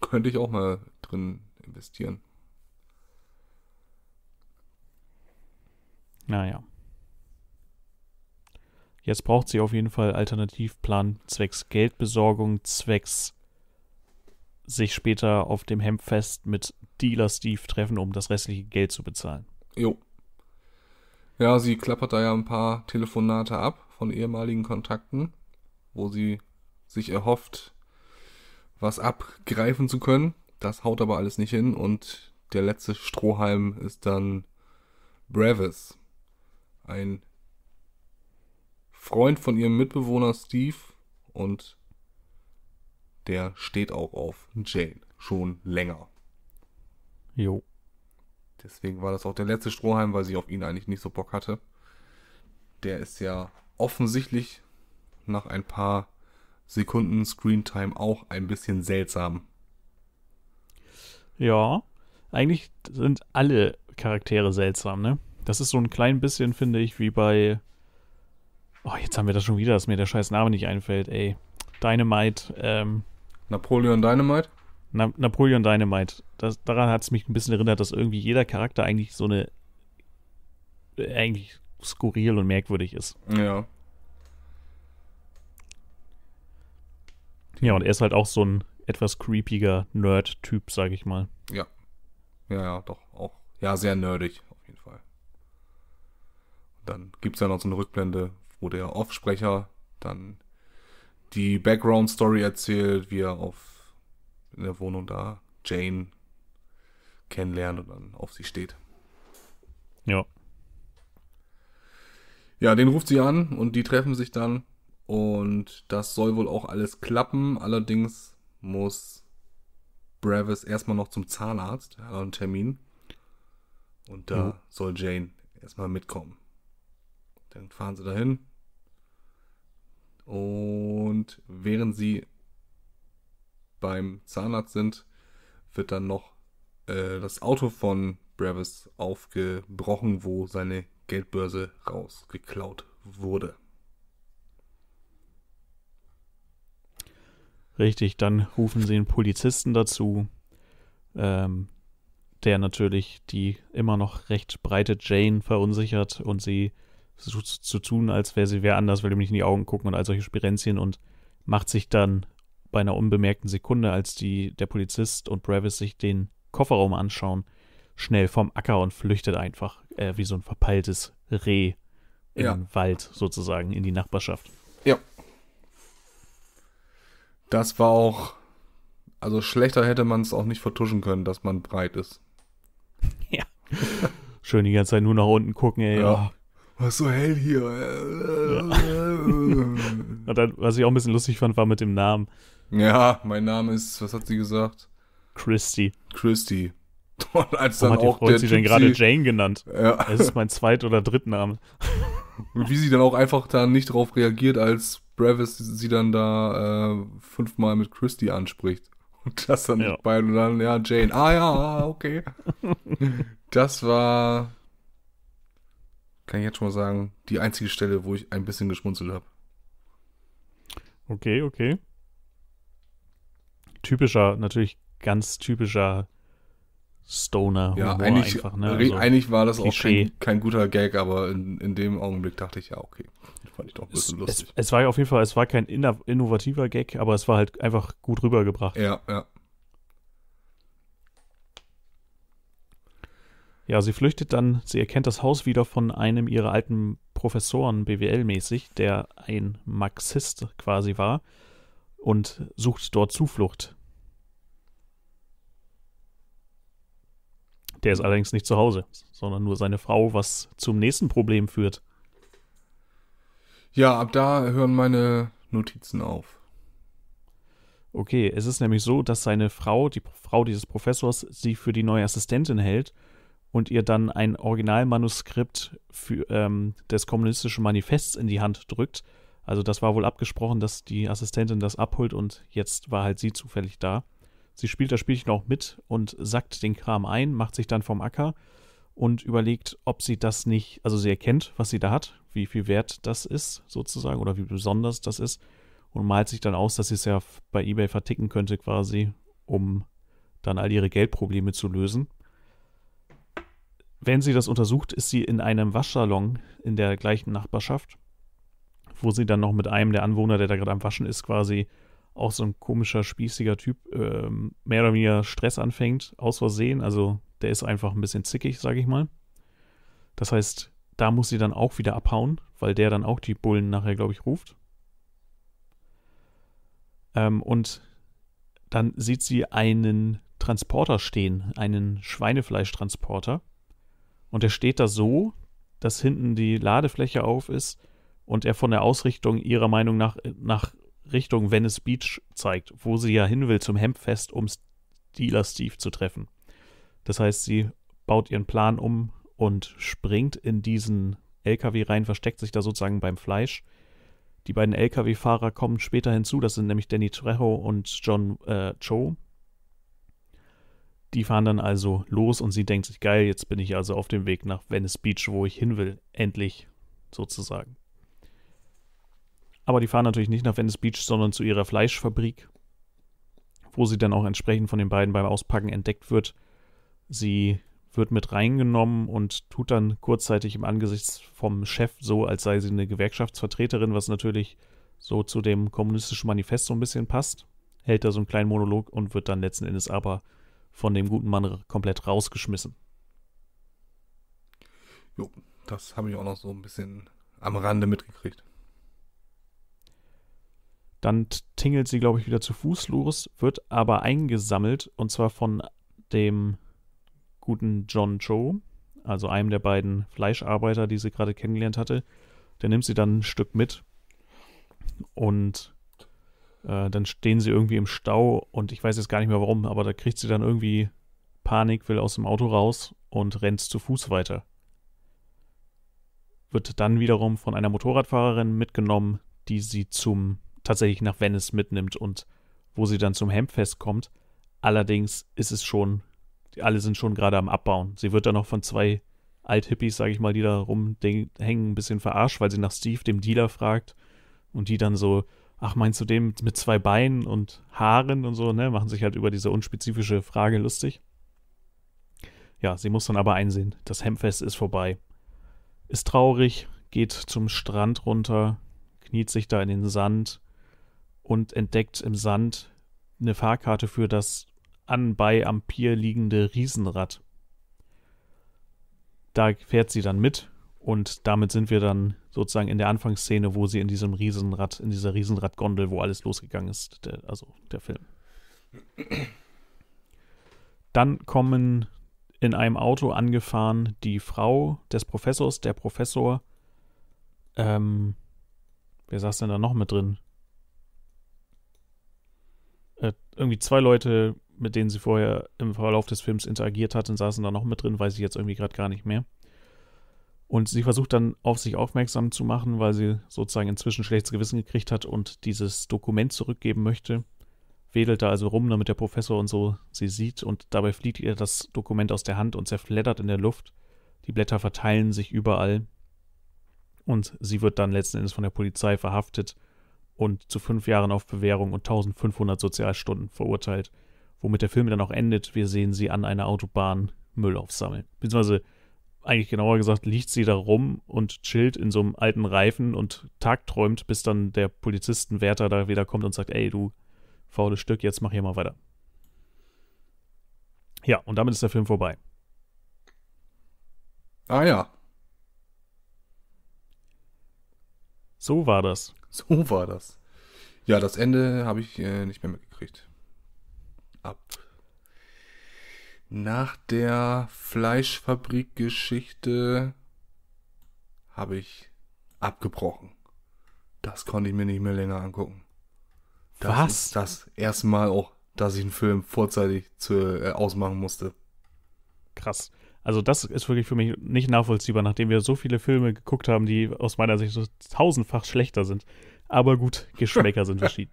Könnte ich auch mal drin investieren. Naja. Jetzt braucht sie auf jeden Fall Alternativplan zwecks Geldbesorgung, zwecks sich später auf dem Hemdfest mit Dealer Steve treffen, um das restliche Geld zu bezahlen. Jo. Ja, sie klappert da ja ein paar Telefonate ab von ehemaligen Kontakten, wo sie sich erhofft, was abgreifen zu können. Das haut aber alles nicht hin und der letzte Strohhalm ist dann Brevis. ein Freund von ihrem Mitbewohner Steve und der steht auch auf Jane. Schon länger. Jo. Deswegen war das auch der letzte Strohhalm, weil sie auf ihn eigentlich nicht so Bock hatte. Der ist ja offensichtlich nach ein paar Sekunden Screentime auch ein bisschen seltsam. Ja, eigentlich sind alle Charaktere seltsam, ne? Das ist so ein klein bisschen, finde ich, wie bei. Oh, jetzt haben wir das schon wieder, dass mir der scheiß Name nicht einfällt, ey. Dynamite, ähm, Napoleon Dynamite? Na, Napoleon Dynamite. Das, daran hat es mich ein bisschen erinnert, dass irgendwie jeder Charakter eigentlich so eine. eigentlich skurril und merkwürdig ist. Ja. Ja, und er ist halt auch so ein etwas creepiger Nerd-Typ, sag ich mal. Ja. Ja, ja, doch. Auch. Ja, sehr nerdig, auf jeden Fall. Und dann gibt es ja noch so eine Rückblende, wo der Offsprecher dann die Background-Story erzählt, wie er auf, in der Wohnung da Jane kennenlernt und dann auf sie steht. Ja. Ja, den ruft sie an und die treffen sich dann und das soll wohl auch alles klappen. Allerdings muss Bravis erstmal noch zum Zahnarzt, hat einen Termin. Und da mhm. soll Jane erstmal mitkommen. Dann fahren sie dahin, und während sie beim Zahnarzt sind, wird dann noch äh, das Auto von Bravis aufgebrochen, wo seine Geldbörse rausgeklaut wurde. Richtig, dann rufen sie einen Polizisten dazu, ähm, der natürlich die immer noch recht breite Jane verunsichert und sie zu, zu tun, als wäre sie wer anders, will ihm nicht in die Augen gucken und all solche Spirenzien und macht sich dann bei einer unbemerkten Sekunde, als die, der Polizist und Bravis sich den Kofferraum anschauen, schnell vom Acker und flüchtet einfach äh, wie so ein verpeiltes Reh im ja. Wald sozusagen in die Nachbarschaft. Ja. Das war auch, also schlechter hätte man es auch nicht vertuschen können, dass man breit ist. Ja. Schön die ganze Zeit nur nach unten gucken, ey. Ja was so hell hier. Ja. Und dann, was ich auch ein bisschen lustig fand, war mit dem Namen. Ja, mein Name ist, was hat sie gesagt? Christy. Christy. Und als dann hat auch die Freund sie denn gerade Jane genannt? Ja. Das ist mein zweit- oder drittname. Und wie sie dann auch einfach da nicht drauf reagiert, als Brevis sie dann da äh, fünfmal mit Christy anspricht. Und das dann ja. beide dann, ja, Jane. Ah ja, ah, okay. Das war kann ich jetzt schon mal sagen, die einzige Stelle, wo ich ein bisschen geschmunzelt habe. Okay, okay. Typischer, natürlich ganz typischer Stoner. Ja, eigentlich, einfach, ne? also eigentlich war das Klischee. auch kein, kein, guter Gag, aber in, in dem Augenblick dachte ich, ja, okay. Das fand ich doch ein bisschen es, lustig. Es, es war ja auf jeden Fall, es war kein innovativer Gag, aber es war halt einfach gut rübergebracht. Ja, ja. Ja, sie flüchtet dann, sie erkennt das Haus wieder von einem ihrer alten Professoren, BWL-mäßig, der ein Marxist quasi war, und sucht dort Zuflucht. Der ist allerdings nicht zu Hause, sondern nur seine Frau, was zum nächsten Problem führt. Ja, ab da hören meine Notizen auf. Okay, es ist nämlich so, dass seine Frau, die Frau dieses Professors, sie für die neue Assistentin hält und ihr dann ein Originalmanuskript für, ähm, des kommunistischen Manifests in die Hand drückt. Also das war wohl abgesprochen, dass die Assistentin das abholt und jetzt war halt sie zufällig da. Sie spielt das Spielchen auch mit und sackt den Kram ein, macht sich dann vom Acker und überlegt, ob sie das nicht, also sie erkennt, was sie da hat, wie viel wert das ist sozusagen oder wie besonders das ist und malt sich dann aus, dass sie es ja bei eBay verticken könnte quasi, um dann all ihre Geldprobleme zu lösen. Wenn sie das untersucht, ist sie in einem Waschsalon in der gleichen Nachbarschaft, wo sie dann noch mit einem der Anwohner, der da gerade am Waschen ist, quasi auch so ein komischer, spießiger Typ, äh, mehr oder weniger Stress anfängt, aus Versehen. Also der ist einfach ein bisschen zickig, sage ich mal. Das heißt, da muss sie dann auch wieder abhauen, weil der dann auch die Bullen nachher, glaube ich, ruft. Ähm, und dann sieht sie einen Transporter stehen, einen Schweinefleischtransporter. Und er steht da so, dass hinten die Ladefläche auf ist und er von der Ausrichtung ihrer Meinung nach äh, nach Richtung Venice Beach zeigt, wo sie ja hin will zum Hempfest, um Dealer Steve zu treffen. Das heißt, sie baut ihren Plan um und springt in diesen LKW rein, versteckt sich da sozusagen beim Fleisch. Die beiden LKW-Fahrer kommen später hinzu, das sind nämlich Danny Trejo und John äh, Cho, die fahren dann also los und sie denkt sich, geil, jetzt bin ich also auf dem Weg nach Venice Beach, wo ich hin will. Endlich, sozusagen. Aber die fahren natürlich nicht nach Venice Beach, sondern zu ihrer Fleischfabrik, wo sie dann auch entsprechend von den beiden beim Auspacken entdeckt wird. Sie wird mit reingenommen und tut dann kurzzeitig im Angesicht vom Chef so, als sei sie eine Gewerkschaftsvertreterin, was natürlich so zu dem kommunistischen Manifest so ein bisschen passt. Hält da so einen kleinen Monolog und wird dann letzten Endes aber von dem guten Mann komplett rausgeschmissen. Jo, das habe ich auch noch so ein bisschen am Rande mitgekriegt. Dann tingelt sie, glaube ich, wieder zu Fuß los, wird aber eingesammelt und zwar von dem guten John Joe, also einem der beiden Fleischarbeiter, die sie gerade kennengelernt hatte. Der nimmt sie dann ein Stück mit und äh, dann stehen sie irgendwie im Stau und ich weiß jetzt gar nicht mehr warum, aber da kriegt sie dann irgendwie Panik, will aus dem Auto raus und rennt zu Fuß weiter. Wird dann wiederum von einer Motorradfahrerin mitgenommen, die sie zum tatsächlich nach Venice mitnimmt und wo sie dann zum Hempfest kommt. Allerdings ist es schon, alle sind schon gerade am Abbauen. Sie wird dann noch von zwei Althippies, sag ich mal, die da rumhängen, ein bisschen verarscht, weil sie nach Steve, dem Dealer, fragt und die dann so, ach meinst du den mit zwei Beinen und Haaren und so, ne? Machen sich halt über diese unspezifische Frage lustig. Ja, sie muss dann aber einsehen, das Hemdfest ist vorbei. Ist traurig, geht zum Strand runter, kniet sich da in den Sand und entdeckt im Sand eine Fahrkarte für das anbei am Pier liegende Riesenrad. Da fährt sie dann mit und damit sind wir dann sozusagen in der Anfangsszene, wo sie in diesem Riesenrad, in dieser Riesenradgondel, wo alles losgegangen ist, der, also der Film. Dann kommen in einem Auto angefahren die Frau des Professors, der Professor. Ähm, wer saß denn da noch mit drin? Äh, irgendwie zwei Leute, mit denen sie vorher im Verlauf des Films interagiert hatten, saßen da noch mit drin, weiß ich jetzt irgendwie gerade gar nicht mehr. Und sie versucht dann auf sich aufmerksam zu machen, weil sie sozusagen inzwischen schlechtes Gewissen gekriegt hat und dieses Dokument zurückgeben möchte. Wedelt da also rum, damit der Professor und so sie sieht und dabei flieht ihr das Dokument aus der Hand und zerfleddert in der Luft. Die Blätter verteilen sich überall und sie wird dann letzten Endes von der Polizei verhaftet und zu fünf Jahren auf Bewährung und 1500 Sozialstunden verurteilt. Womit der Film dann auch endet, wir sehen sie an einer Autobahn Müll aufsammeln. Beziehungsweise eigentlich genauer gesagt, liegt sie da rum und chillt in so einem alten Reifen und tagträumt, bis dann der Polizistenwärter da wieder kommt und sagt, ey, du faules Stück, jetzt mach hier mal weiter. Ja, und damit ist der Film vorbei. Ah ja. So war das. So war das. Ja, das Ende habe ich äh, nicht mehr mitgekriegt. Ab nach der Fleischfabrikgeschichte habe ich abgebrochen. Das konnte ich mir nicht mehr länger angucken. Das Was? Ist das erste Mal auch, dass ich einen Film vorzeitig zu, äh, ausmachen musste. Krass. Also das ist wirklich für mich nicht nachvollziehbar, nachdem wir so viele Filme geguckt haben, die aus meiner Sicht so tausendfach schlechter sind. Aber gut, Geschmäcker sind verschieden.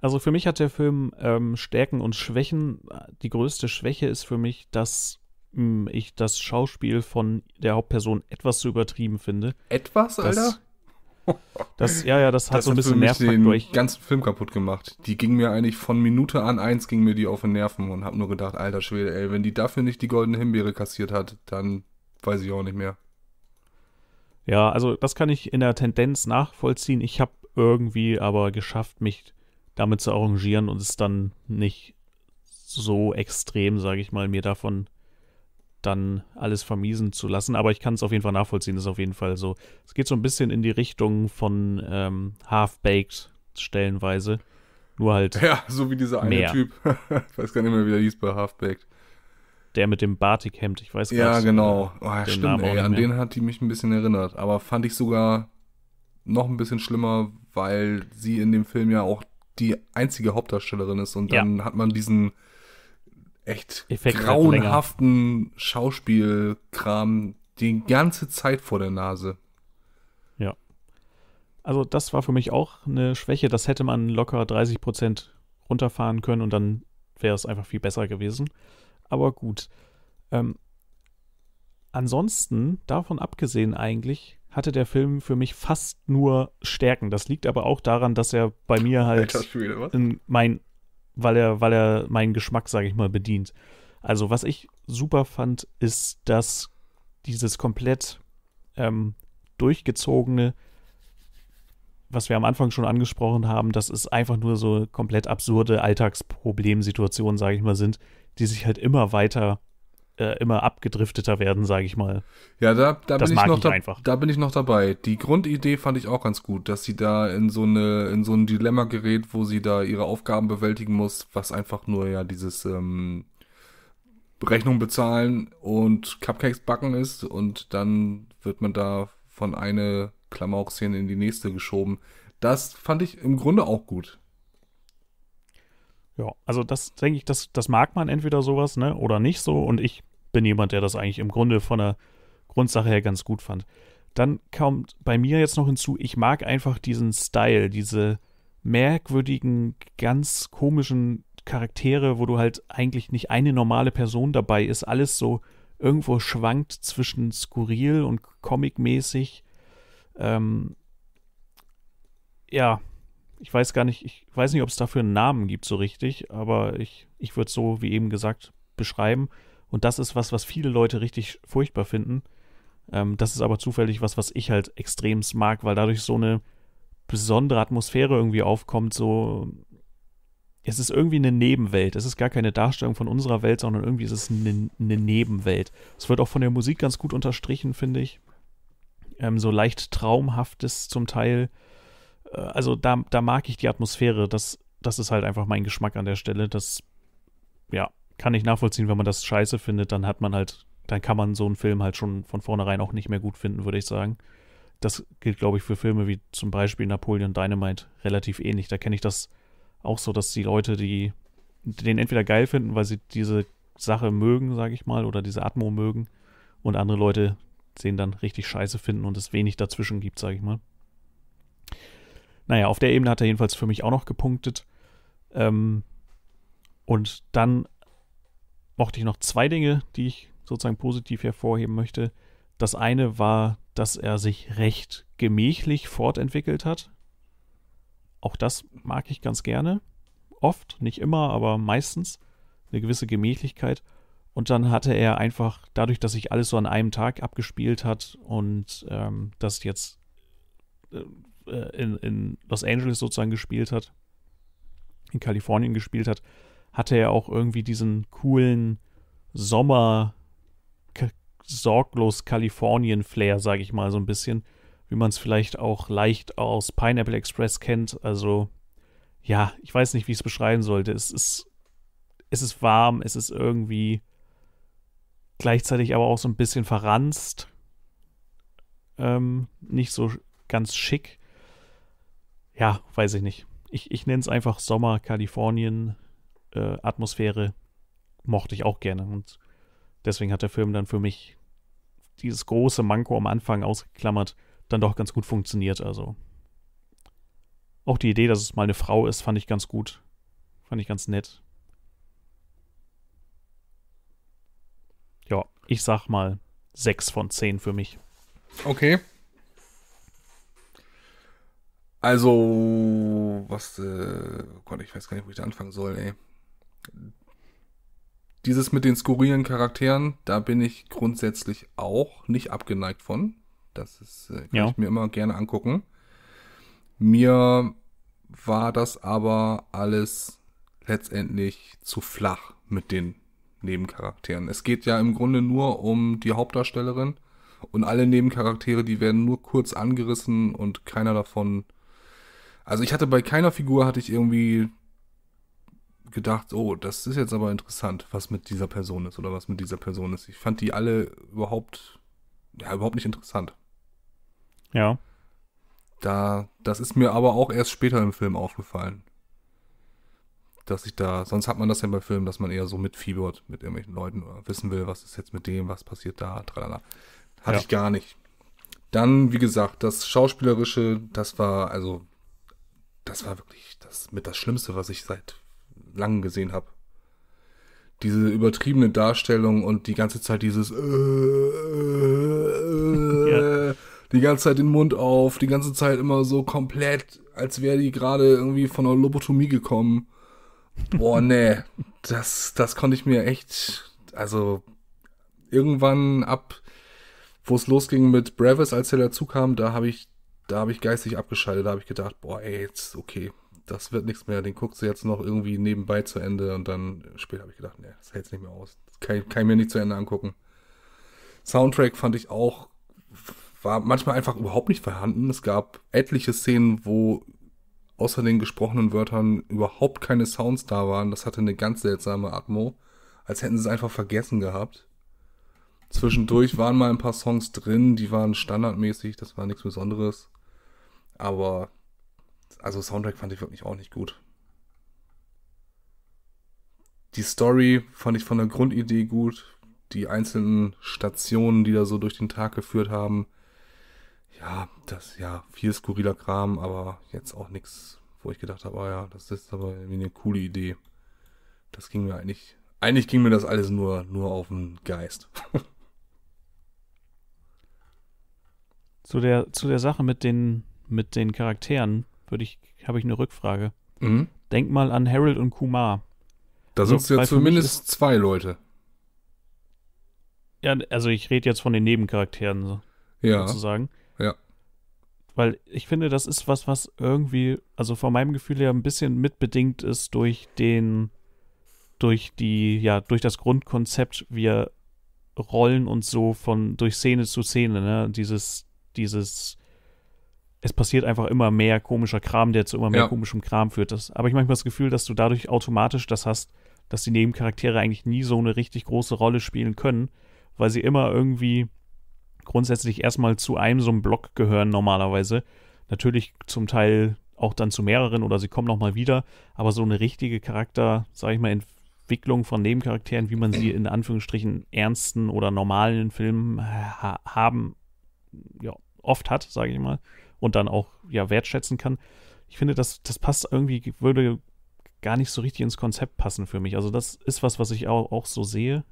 Also für mich hat der Film ähm, Stärken und Schwächen. Die größte Schwäche ist für mich, dass mh, hm, ich das Schauspiel von der Hauptperson etwas zu übertrieben finde. Etwas, Alter? Das, ja, ja, das hat das so ein bisschen Nervfaktor. Den durch. ganzen Film kaputt gemacht. Die ging mir eigentlich von Minute an eins ging mir die auf den Nerven und hab nur gedacht, alter Schwede, ey, wenn die dafür nicht die goldene Himbeere kassiert hat, dann weiß ich auch nicht mehr. Ja, also das kann ich in der Tendenz nachvollziehen. Ich habe irgendwie aber geschafft, mich damit zu arrangieren und es dann nicht so extrem, sage ich mal, mir davon dann alles vermiesen zu lassen. Aber ich kann es auf jeden Fall nachvollziehen, das ist auf jeden Fall so. Es geht so ein bisschen in die Richtung von ähm, Half-Baked stellenweise. Nur halt. Ja, so wie dieser eine mehr. Typ. ich weiß gar nicht mehr, wie der hieß bei Half-Baked. Der mit dem Batik-Hemd, ich weiß gar ja, nicht. Ja, genau. Äh, oh, ja, den stimmt, ey, an den hat die mich ein bisschen erinnert. Aber fand ich sogar noch ein bisschen schlimmer, weil sie in dem Film ja auch die einzige Hauptdarstellerin ist und dann ja. hat man diesen echt Effekt grauenhaften Schauspielkram die ganze Zeit vor der Nase. Ja. Also das war für mich auch eine Schwäche. Das hätte man locker 30 Prozent runterfahren können und dann wäre es einfach viel besser gewesen. Aber gut. Ähm, ansonsten, davon abgesehen eigentlich, hatte der Film für mich fast nur Stärken. Das liegt aber auch daran, dass er bei mir halt Alter, in mein, weil er, weil er meinen Geschmack, sage ich mal, bedient. Also was ich super fand, ist, dass dieses komplett ähm, durchgezogene, was wir am Anfang schon angesprochen haben, dass es einfach nur so komplett absurde Alltagsproblemsituationen, sage ich mal, sind, die sich halt immer weiter äh, immer abgedrifteter werden, sage ich mal. Ja, da, da bin ich noch ich da, einfach. da bin ich noch dabei. Die Grundidee fand ich auch ganz gut, dass sie da in so eine in so ein Dilemma gerät, wo sie da ihre Aufgaben bewältigen muss, was einfach nur ja dieses ähm, Rechnung bezahlen und Cupcakes backen ist und dann wird man da von eine Klamaukszene in die nächste geschoben. Das fand ich im Grunde auch gut. Ja, also das denke ich, das, das mag man entweder sowas, ne, oder nicht so. Und ich bin jemand, der das eigentlich im Grunde von der Grundsache her ganz gut fand. Dann kommt bei mir jetzt noch hinzu, ich mag einfach diesen Style, diese merkwürdigen, ganz komischen Charaktere, wo du halt eigentlich nicht eine normale Person dabei ist, alles so irgendwo schwankt zwischen skurril und comicmäßig. Ähm, ja, ich weiß gar nicht, ich weiß nicht, ob es dafür einen Namen gibt so richtig, aber ich, ich würde es so, wie eben gesagt, beschreiben. Und das ist was, was viele Leute richtig furchtbar finden. Ähm, das ist aber zufällig was, was ich halt extrem mag, weil dadurch so eine besondere Atmosphäre irgendwie aufkommt. So, es ist irgendwie eine Nebenwelt. Es ist gar keine Darstellung von unserer Welt, sondern irgendwie ist es eine, eine Nebenwelt. Es wird auch von der Musik ganz gut unterstrichen, finde ich. Ähm, so leicht traumhaftes zum Teil. Äh, also da, da mag ich die Atmosphäre. Das, das ist halt einfach mein Geschmack an der Stelle. Das, ja, kann ich nachvollziehen, wenn man das scheiße findet, dann hat man halt, dann kann man so einen Film halt schon von vornherein auch nicht mehr gut finden, würde ich sagen. Das gilt, glaube ich, für Filme wie zum Beispiel Napoleon Dynamite relativ ähnlich. Da kenne ich das auch so, dass die Leute, die den entweder geil finden, weil sie diese Sache mögen, sage ich mal, oder diese Atmo mögen, und andere Leute den dann richtig scheiße finden und es wenig dazwischen gibt, sage ich mal. Naja, auf der Ebene hat er jedenfalls für mich auch noch gepunktet. Ähm, und dann mochte ich noch zwei Dinge, die ich sozusagen positiv hervorheben möchte. Das eine war, dass er sich recht gemächlich fortentwickelt hat. Auch das mag ich ganz gerne. Oft, nicht immer, aber meistens eine gewisse Gemächlichkeit. Und dann hatte er einfach, dadurch, dass sich alles so an einem Tag abgespielt hat und ähm, das jetzt äh, äh in, in Los Angeles sozusagen gespielt hat, in Kalifornien gespielt hat, hatte er auch irgendwie diesen coolen Sommer sorglos Kalifornien Flair, sage ich mal so ein bisschen, wie man es vielleicht auch leicht aus Pineapple Express kennt. Also ja, ich weiß nicht, wie ich es beschreiben sollte. Es ist es ist warm, es ist irgendwie gleichzeitig aber auch so ein bisschen verranzt. Ähm, nicht so ganz schick. Ja, weiß ich nicht. Ich, ich nenne es einfach Sommer Kalifornien äh, Atmosphäre mochte ich auch gerne. Und deswegen hat der Film dann für mich dieses große Manko am Anfang ausgeklammert, dann doch ganz gut funktioniert. Also auch die Idee, dass es mal eine Frau ist, fand ich ganz gut. Fand ich ganz nett. Ja, ich sag mal 6 von 10 für mich. Okay. Also, was, äh, oh Gott, ich weiß gar nicht, wo ich da anfangen soll, ey dieses mit den skurrilen Charakteren, da bin ich grundsätzlich auch nicht abgeneigt von. Das ist, äh, kann ja. ich mir immer gerne angucken. Mir war das aber alles letztendlich zu flach mit den Nebencharakteren. Es geht ja im Grunde nur um die Hauptdarstellerin und alle Nebencharaktere, die werden nur kurz angerissen und keiner davon. Also ich hatte bei keiner Figur hatte ich irgendwie gedacht, oh, das ist jetzt aber interessant, was mit dieser Person ist oder was mit dieser Person ist. Ich fand die alle überhaupt, ja, überhaupt nicht interessant. Ja. Da, das ist mir aber auch erst später im Film aufgefallen. Dass ich da, sonst hat man das ja bei Filmen, dass man eher so mitfiebert mit irgendwelchen Leuten oder wissen will, was ist jetzt mit dem, was passiert da, tralala. Hatte ja. ich gar nicht. Dann, wie gesagt, das Schauspielerische, das war, also, das war wirklich das mit das Schlimmste, was ich seit Langen gesehen habe. Diese übertriebene Darstellung und die ganze Zeit dieses äh, äh, äh ja. Äh, die ganze Zeit den Mund auf, die ganze Zeit immer so komplett, als wäre die gerade irgendwie von einer Lobotomie gekommen. Boah, nee, das, das konnte ich mir echt, also irgendwann ab, wo es losging mit Brevis, als er dazu kam, da habe ich, da habe ich geistig abgeschaltet, da habe ich gedacht, boah, ey, jetzt okay, das wird nichts mehr. Den guckst du jetzt noch irgendwie nebenbei zu Ende und dann später habe ich gedacht, nee, das hält's nicht mehr aus. Das kann, kann ich mir nicht zu Ende angucken. Soundtrack fand ich auch, war manchmal einfach überhaupt nicht vorhanden. Es gab etliche Szenen, wo außer den gesprochenen Wörtern überhaupt keine Sounds da waren. Das hatte eine ganz seltsame Atmo, als hätten sie es einfach vergessen gehabt. Zwischendurch waren mal ein paar Songs drin, die waren standardmäßig, das war nichts Besonderes. Aber also Soundtrack fand ich wirklich auch nicht gut. Die Story fand ich von der Grundidee gut. Die einzelnen Stationen, die da so durch den Tag geführt haben. Ja, das ja viel skurriler Kram, aber jetzt auch nichts, wo ich gedacht habe, oh ah ja, das ist aber irgendwie eine coole Idee. Das ging mir eigentlich, eigentlich ging mir das alles nur, nur auf den Geist. zu der, zu der Sache mit den, mit den Charakteren würde ich, habe ich eine Rückfrage. Mhm. Denk mal an Harold und Kumar. Da sind es ja zumindest zwei Leute. Ja, also ich rede jetzt von den Nebencharakteren so, ja. sozusagen. Ja. Weil ich finde, das ist was, was irgendwie, also von meinem Gefühl her ein bisschen mitbedingt ist durch den, durch die, ja, durch das Grundkonzept, wir rollen uns so von durch Szene zu Szene, ne? Dieses, dieses es passiert einfach immer mehr komischer Kram, der zu immer mehr ja. komischem Kram führt. Das, aber ich manchmal das Gefühl, dass du dadurch automatisch das hast, dass die Nebencharaktere eigentlich nie so eine richtig große Rolle spielen können, weil sie immer irgendwie grundsätzlich erstmal zu einem so einem Block gehören normalerweise. Natürlich zum Teil auch dann zu mehreren oder sie kommen nochmal wieder, aber so eine richtige Charakter, sage ich mal, Entwicklung von Nebencharakteren, wie man sie in Anführungsstrichen ernsten oder normalen Filmen ha haben, ja, oft hat, sage ich mal, und dann auch ja wertschätzen kann. Ich finde, das, das passt irgendwie, würde gar nicht so richtig ins Konzept passen für mich. Also das ist was, was ich auch, auch so sehe,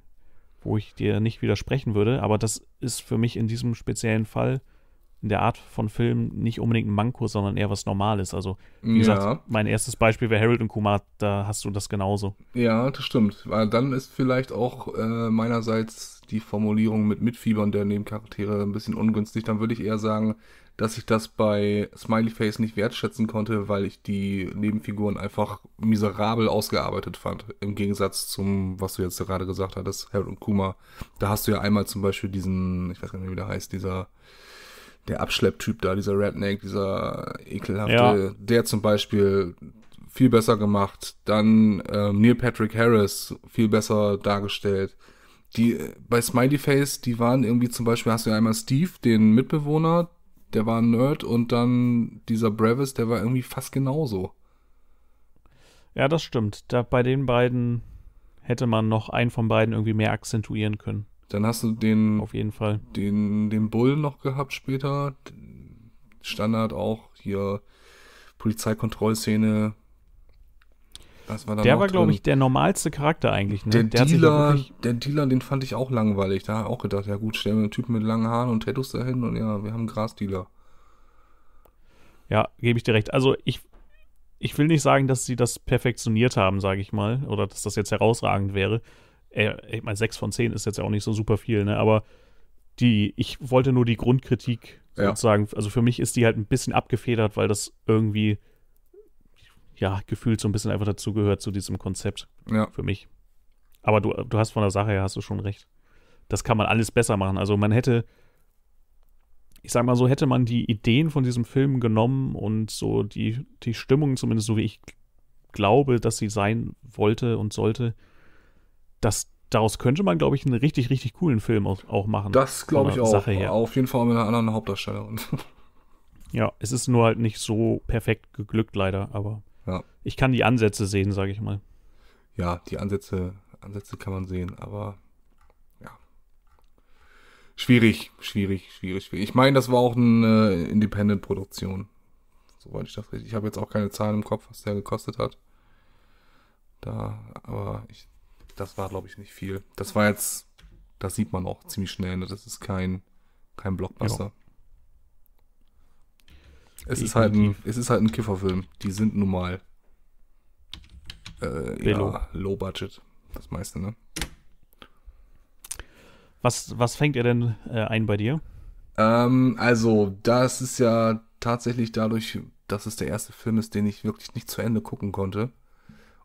wo ich dir nicht widersprechen würde, aber das ist für mich in diesem speziellen Fall in der Art von Film nicht unbedingt ein Manko, sondern eher was Normales. Also, wie ja. gesagt, mein erstes Beispiel wäre Harold und Kumar, da hast du das genauso. Ja, das stimmt. Weil dann ist vielleicht auch äh, meinerseits die Formulierung mit Mitfiebern der Nebencharaktere ein bisschen ungünstig. Dann würde ich eher sagen, dass ich das bei Smileyface nicht wertschätzen konnte, weil ich die Nebenfiguren einfach miserabel ausgearbeitet fand. Im Gegensatz zum, was du jetzt gerade gesagt hattest, Harold und Kuma. Da hast du ja einmal zum Beispiel diesen, ich weiß gar nicht, wie der heißt, dieser, der Abschlepptyp da, dieser Redneck, dieser ekelhafte, ja. der zum Beispiel viel besser gemacht. Dann ähm, Neil Patrick Harris viel besser dargestellt die äh, bei Smileyface, die waren irgendwie zum Beispiel, hast du ja einmal Steve, den Mitbewohner, der war ein Nerd und dann dieser Brevis, der war irgendwie fast genauso. Ja, das stimmt. Da bei den beiden hätte man noch einen von beiden irgendwie mehr akzentuieren können. Dann hast du den auf jeden Fall den den Bull noch gehabt später. Standard auch hier Polizeikontrollszene was war der war, glaube ich, der normalste Charakter eigentlich. Ne? Der, der Dealer, der Dealer, den fand ich auch langweilig. Da habe ich auch gedacht, ja gut, stellen wir einen Typen mit langen Haaren und Tattoos dahin und ja, wir haben einen Grasdealer. Ja, gebe ich dir recht. Also ich, ich will nicht sagen, dass sie das perfektioniert haben, sage ich mal, oder dass das jetzt herausragend wäre. Äh, ich meine, 6 von 10 ist jetzt ja auch nicht so super viel, ne? aber die, ich wollte nur die Grundkritik ja. sozusagen, also für mich ist die halt ein bisschen abgefedert, weil das irgendwie ja, gefühlt so ein bisschen einfach dazugehört zu diesem Konzept. Ja. Für mich. Aber du, du hast von der Sache her, hast du schon recht. Das kann man alles besser machen. Also man hätte, ich sag mal so, hätte man die Ideen von diesem Film genommen und so die, die Stimmung, zumindest so wie ich glaube, dass sie sein wollte und sollte, das, daraus könnte man, glaube ich, einen richtig, richtig coolen Film auch, auch machen. Das glaube ich auch. Sache her. Auf jeden Fall mit einer anderen Hauptdarstellerin. Ja, es ist nur halt nicht so perfekt geglückt, leider, aber ja. Ich kann die Ansätze sehen, sage ich mal. Ja, die Ansätze, Ansätze kann man sehen, aber ja. Schwierig, schwierig, schwierig, schwierig. Ich meine, das war auch eine äh, Independent-Produktion. Soweit ich das richtig. Ich habe jetzt auch keine Zahlen im Kopf, was der gekostet hat. Da, aber ich, das war, glaube ich, nicht viel. Das war jetzt, das sieht man auch ziemlich schnell, ne? das ist kein, kein Blockbuster. Ja. Es ist, halt ein, es ist halt ein Kifferfilm. Die sind nun mal äh, ja, low budget. Das meiste, ne? Was, was fängt er denn äh, ein bei dir? Ähm, also, das ist ja tatsächlich dadurch, dass es der erste Film ist, den ich wirklich nicht zu Ende gucken konnte.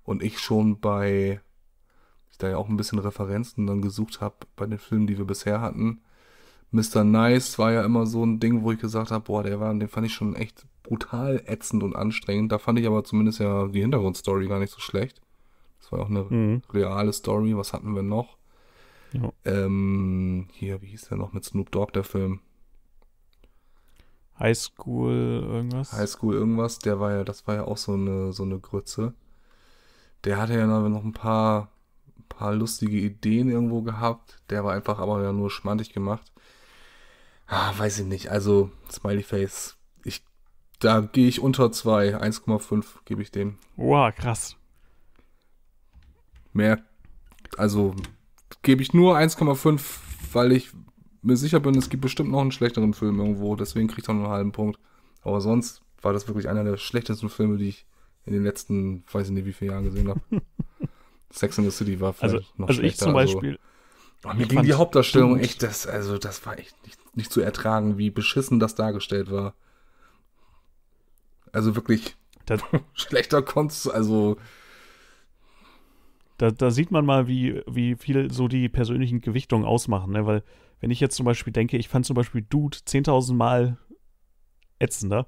Und ich schon bei, ich da ja auch ein bisschen Referenzen dann gesucht habe bei den Filmen, die wir bisher hatten, Mr. Nice war ja immer so ein Ding, wo ich gesagt habe, boah, der war, den fand ich schon echt brutal ätzend und anstrengend. Da fand ich aber zumindest ja die Hintergrundstory gar nicht so schlecht. Das war auch eine mhm. reale Story. Was hatten wir noch? Ja. Ähm, hier, wie hieß der noch mit Snoop Dogg, der Film? High School irgendwas? High School irgendwas, der war ja, das war ja auch so eine, so eine Grütze. Der hatte ja noch ein paar, ein paar lustige Ideen irgendwo gehabt. Der war einfach aber ja nur schmantig gemacht. Ah, weiß ich nicht. Also, Smiley Face. Ich, da gehe ich unter 2. 1,5 gebe ich dem. Wow, krass. Mehr. Also, gebe ich nur 1,5, weil ich mir sicher bin, es gibt bestimmt noch einen schlechteren Film irgendwo. Deswegen kriegt er nur einen halben Punkt. Aber sonst war das wirklich einer der schlechtesten Filme, die ich in den letzten, weiß ich nicht, wie viele Jahren gesehen habe. Sex in the City war vielleicht also, noch also schlechter. Also ich zum Beispiel, also Boah, mir ging die Hauptdarstellung echt, das, also das war echt nicht, nicht zu ertragen, wie beschissen das dargestellt war. Also wirklich das, schlechter Konst, also. Da, da, sieht man mal, wie, wie viel so die persönlichen Gewichtungen ausmachen, ne? Weil, wenn ich jetzt zum Beispiel denke, ich fand zum Beispiel Dude 10.000 Mal ätzender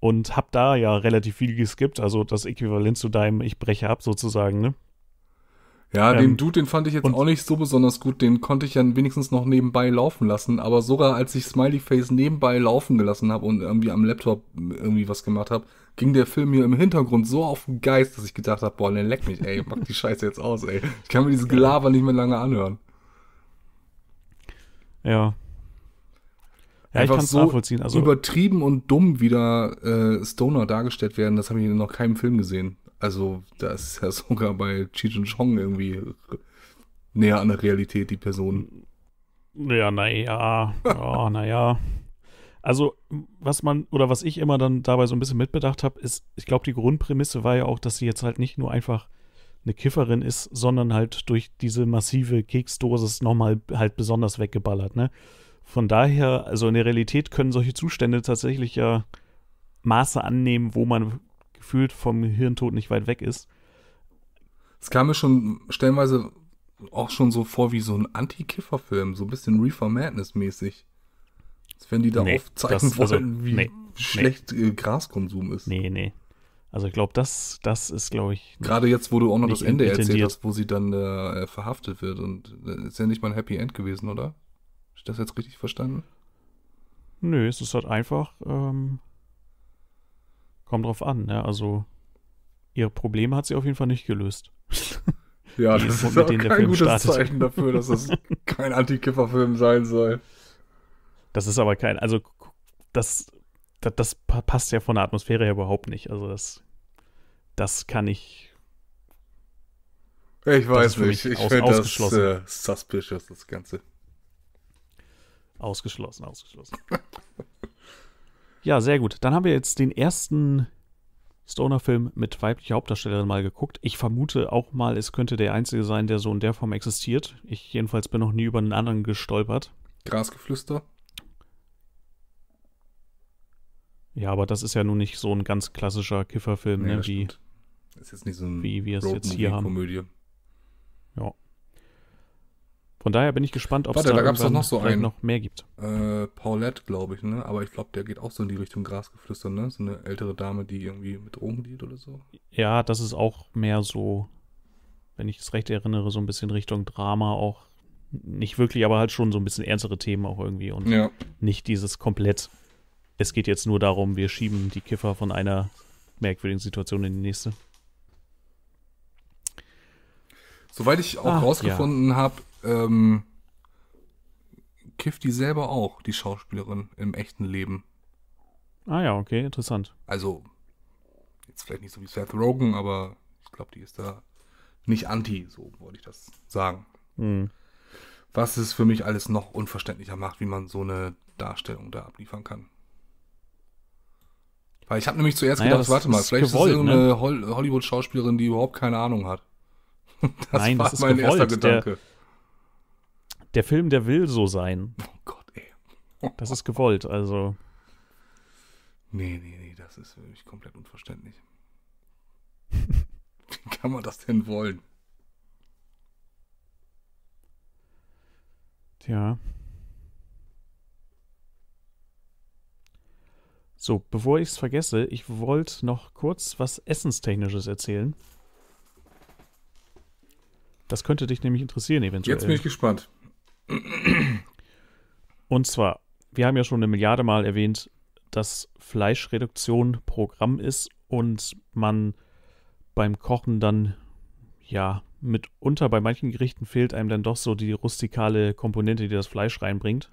und hab da ja relativ viel geskippt, also das Äquivalent zu deinem Ich breche ab sozusagen, ne? Ja, ähm, den Dude, den fand ich jetzt auch nicht so besonders gut. Den konnte ich ja wenigstens noch nebenbei laufen lassen. Aber sogar als ich Smiley Face nebenbei laufen gelassen habe und irgendwie am Laptop irgendwie was gemacht habe, ging der Film mir im Hintergrund so auf den Geist, dass ich gedacht habe, boah, ne, leck mich, ey, pack die Scheiße jetzt aus, ey. Ich kann mir dieses Gelaber nicht mehr lange anhören. Ja. Ja, Einfach ich kann es so nachvollziehen. Also übertrieben und dumm wieder äh, Stoner dargestellt werden, das habe ich in noch keinem Film gesehen. Also, da ist ja sogar bei Cheech und Chong irgendwie näher an der Realität, die Person. Ja, naja, oh, naja. Also, was man, oder was ich immer dann dabei so ein bisschen mitbedacht habe, ist, ich glaube, die Grundprämisse war ja auch, dass sie jetzt halt nicht nur einfach eine Kifferin ist, sondern halt durch diese massive Keksdosis nochmal halt besonders weggeballert, ne? Von daher, also in der Realität können solche Zustände tatsächlich ja Maße annehmen, wo man gefühlt vom Hirntod nicht weit weg ist. Es kam mir schon stellenweise auch schon so vor wie so ein Anti-Kiffer-Film, so ein bisschen Reefer Madness-mäßig. Als wenn die da nee, aufzeigen das, also, wollten, also, wie nee, schlecht nee. Äh, Graskonsum ist. Nee, nee. Also ich glaube, das, das ist, glaube ich. Gerade jetzt, wo du auch noch das Ende intendiert. erzählt hast, wo sie dann äh, verhaftet wird. Und äh, ist ja nicht mal ein Happy End gewesen, oder? Ist das jetzt richtig verstanden? Nö, es ist halt einfach, ähm, Kommt drauf an, ja. Also, ihre Probleme hat sie auf jeden Fall nicht gelöst. Ja, das ist auch kein gutes startet. Zeichen dafür, dass das kein antikiffer sein soll. Das ist aber kein, also das, das, das, passt ja von der Atmosphäre her überhaupt nicht. Also das, das kann ich. Ich weiß nicht, ich aus, finde das äh, suspicious, das Ganze. Ausgeschlossen, ausgeschlossen. Ja, sehr gut. Dann haben wir jetzt den ersten Stoner-Film mit weiblicher Hauptdarstellerin mal geguckt. Ich vermute auch mal, es könnte der einzige sein, der so in der Form existiert. Ich jedenfalls bin noch nie über einen anderen gestolpert. Grasgeflüster? Ja, aber das ist ja nun nicht so ein ganz klassischer Kifferfilm, nee, ne, wie, ist jetzt nicht so ein wie wir es jetzt hier haben. Komödie. Ja. Von daher bin ich gespannt, ob es da, da gab's noch, so einen, noch mehr gibt. Äh, Paulette, glaube ich, ne? Aber ich glaube, der geht auch so in die Richtung Grasgeflüster, ne? So eine ältere Dame, die irgendwie mit Drogen dealt oder so. Ja, das ist auch mehr so, wenn ich es recht erinnere, so ein bisschen Richtung Drama auch. Nicht wirklich, aber halt schon so ein bisschen ernstere Themen auch irgendwie und ja. nicht dieses komplett. Es geht jetzt nur darum, wir schieben die Kiffer von einer merkwürdigen Situation in die nächste. Soweit ich auch ah, rausgefunden ja. habe, ähm, kifft die selber auch, die Schauspielerin, im echten Leben. Ah ja, okay, interessant. Also, jetzt vielleicht nicht so wie Seth Rogen, aber ich glaube, die ist da nicht anti, so wollte ich das sagen. Mhm. Was es für mich alles noch unverständlicher macht, wie man so eine Darstellung da abliefern kann. Weil ich habe nämlich zuerst naja, gedacht, warte mal, ist vielleicht gewollt, ist es eine ne? Hollywood-Schauspielerin, die überhaupt keine Ahnung hat. Das Nein, war das ist mein gewollt. erster Gedanke. Der der Film, der will so sein. Oh Gott, ey. Das ist gewollt, also. Nee, nee, nee, das ist wirklich komplett unverständlich. Wie kann man das denn wollen? Tja. So, bevor ich es vergesse, ich wollte noch kurz was Essenstechnisches erzählen. Das könnte dich nämlich interessieren, eventuell. Jetzt bin ich gespannt. Und zwar, wir haben ja schon eine Milliarde Mal erwähnt, dass Fleischreduktion Programm ist und man beim Kochen dann ja mitunter bei manchen Gerichten fehlt einem dann doch so die rustikale Komponente, die das Fleisch reinbringt.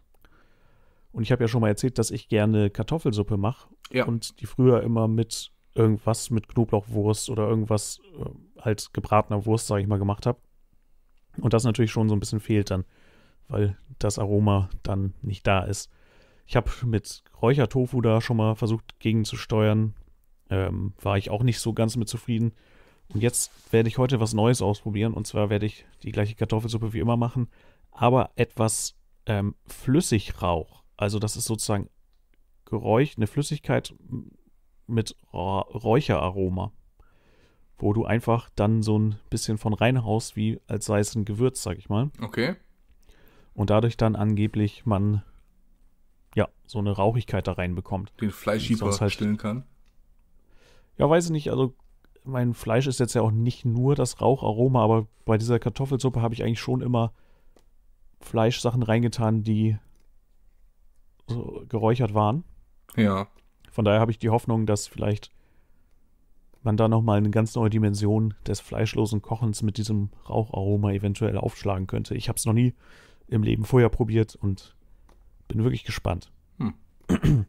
Und ich habe ja schon mal erzählt, dass ich gerne Kartoffelsuppe mache ja. und die früher immer mit irgendwas mit Knoblauchwurst oder irgendwas äh, halt gebratener Wurst, sage ich mal, gemacht habe. Und das natürlich schon so ein bisschen fehlt dann weil das Aroma dann nicht da ist. Ich habe mit Räuchertofu da schon mal versucht gegenzusteuern. Ähm, war ich auch nicht so ganz mit zufrieden. Und jetzt werde ich heute was Neues ausprobieren. Und zwar werde ich die gleiche Kartoffelsuppe wie immer machen, aber etwas ähm, Flüssigrauch. Also das ist sozusagen Geräusch, eine Flüssigkeit mit Räucheraroma, wo du einfach dann so ein bisschen von reinhaust, wie als sei es ein Gewürz, sag ich mal. Okay und dadurch dann angeblich man ja so eine Rauchigkeit da reinbekommt. Den Fleischhieber halt, stillen kann? Ja, weiß ich nicht. Also mein Fleisch ist jetzt ja auch nicht nur das Raucharoma, aber bei dieser Kartoffelsuppe habe ich eigentlich schon immer Fleischsachen reingetan, die so geräuchert waren. Ja. Von daher habe ich die Hoffnung, dass vielleicht man da nochmal eine ganz neue Dimension des fleischlosen Kochens mit diesem Raucharoma eventuell aufschlagen könnte. Ich habe es noch nie im Leben vorher probiert und bin wirklich gespannt. Hm.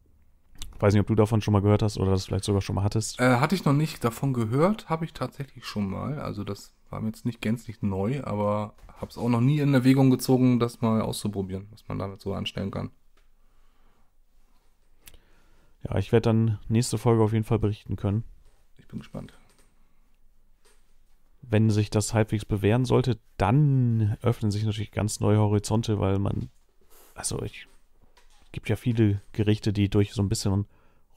Weiß nicht, ob du davon schon mal gehört hast oder das vielleicht sogar schon mal hattest. Äh, hatte ich noch nicht davon gehört, habe ich tatsächlich schon mal. Also das war mir jetzt nicht gänzlich neu, aber habe es auch noch nie in Erwägung gezogen, das mal auszuprobieren, was man damit so anstellen kann. Ja, ich werde dann nächste Folge auf jeden Fall berichten können. Ich bin gespannt wenn sich das halbwegs bewähren sollte, dann öffnen sich natürlich ganz neue Horizonte, weil man, also ich, es gibt ja viele Gerichte, die durch so ein bisschen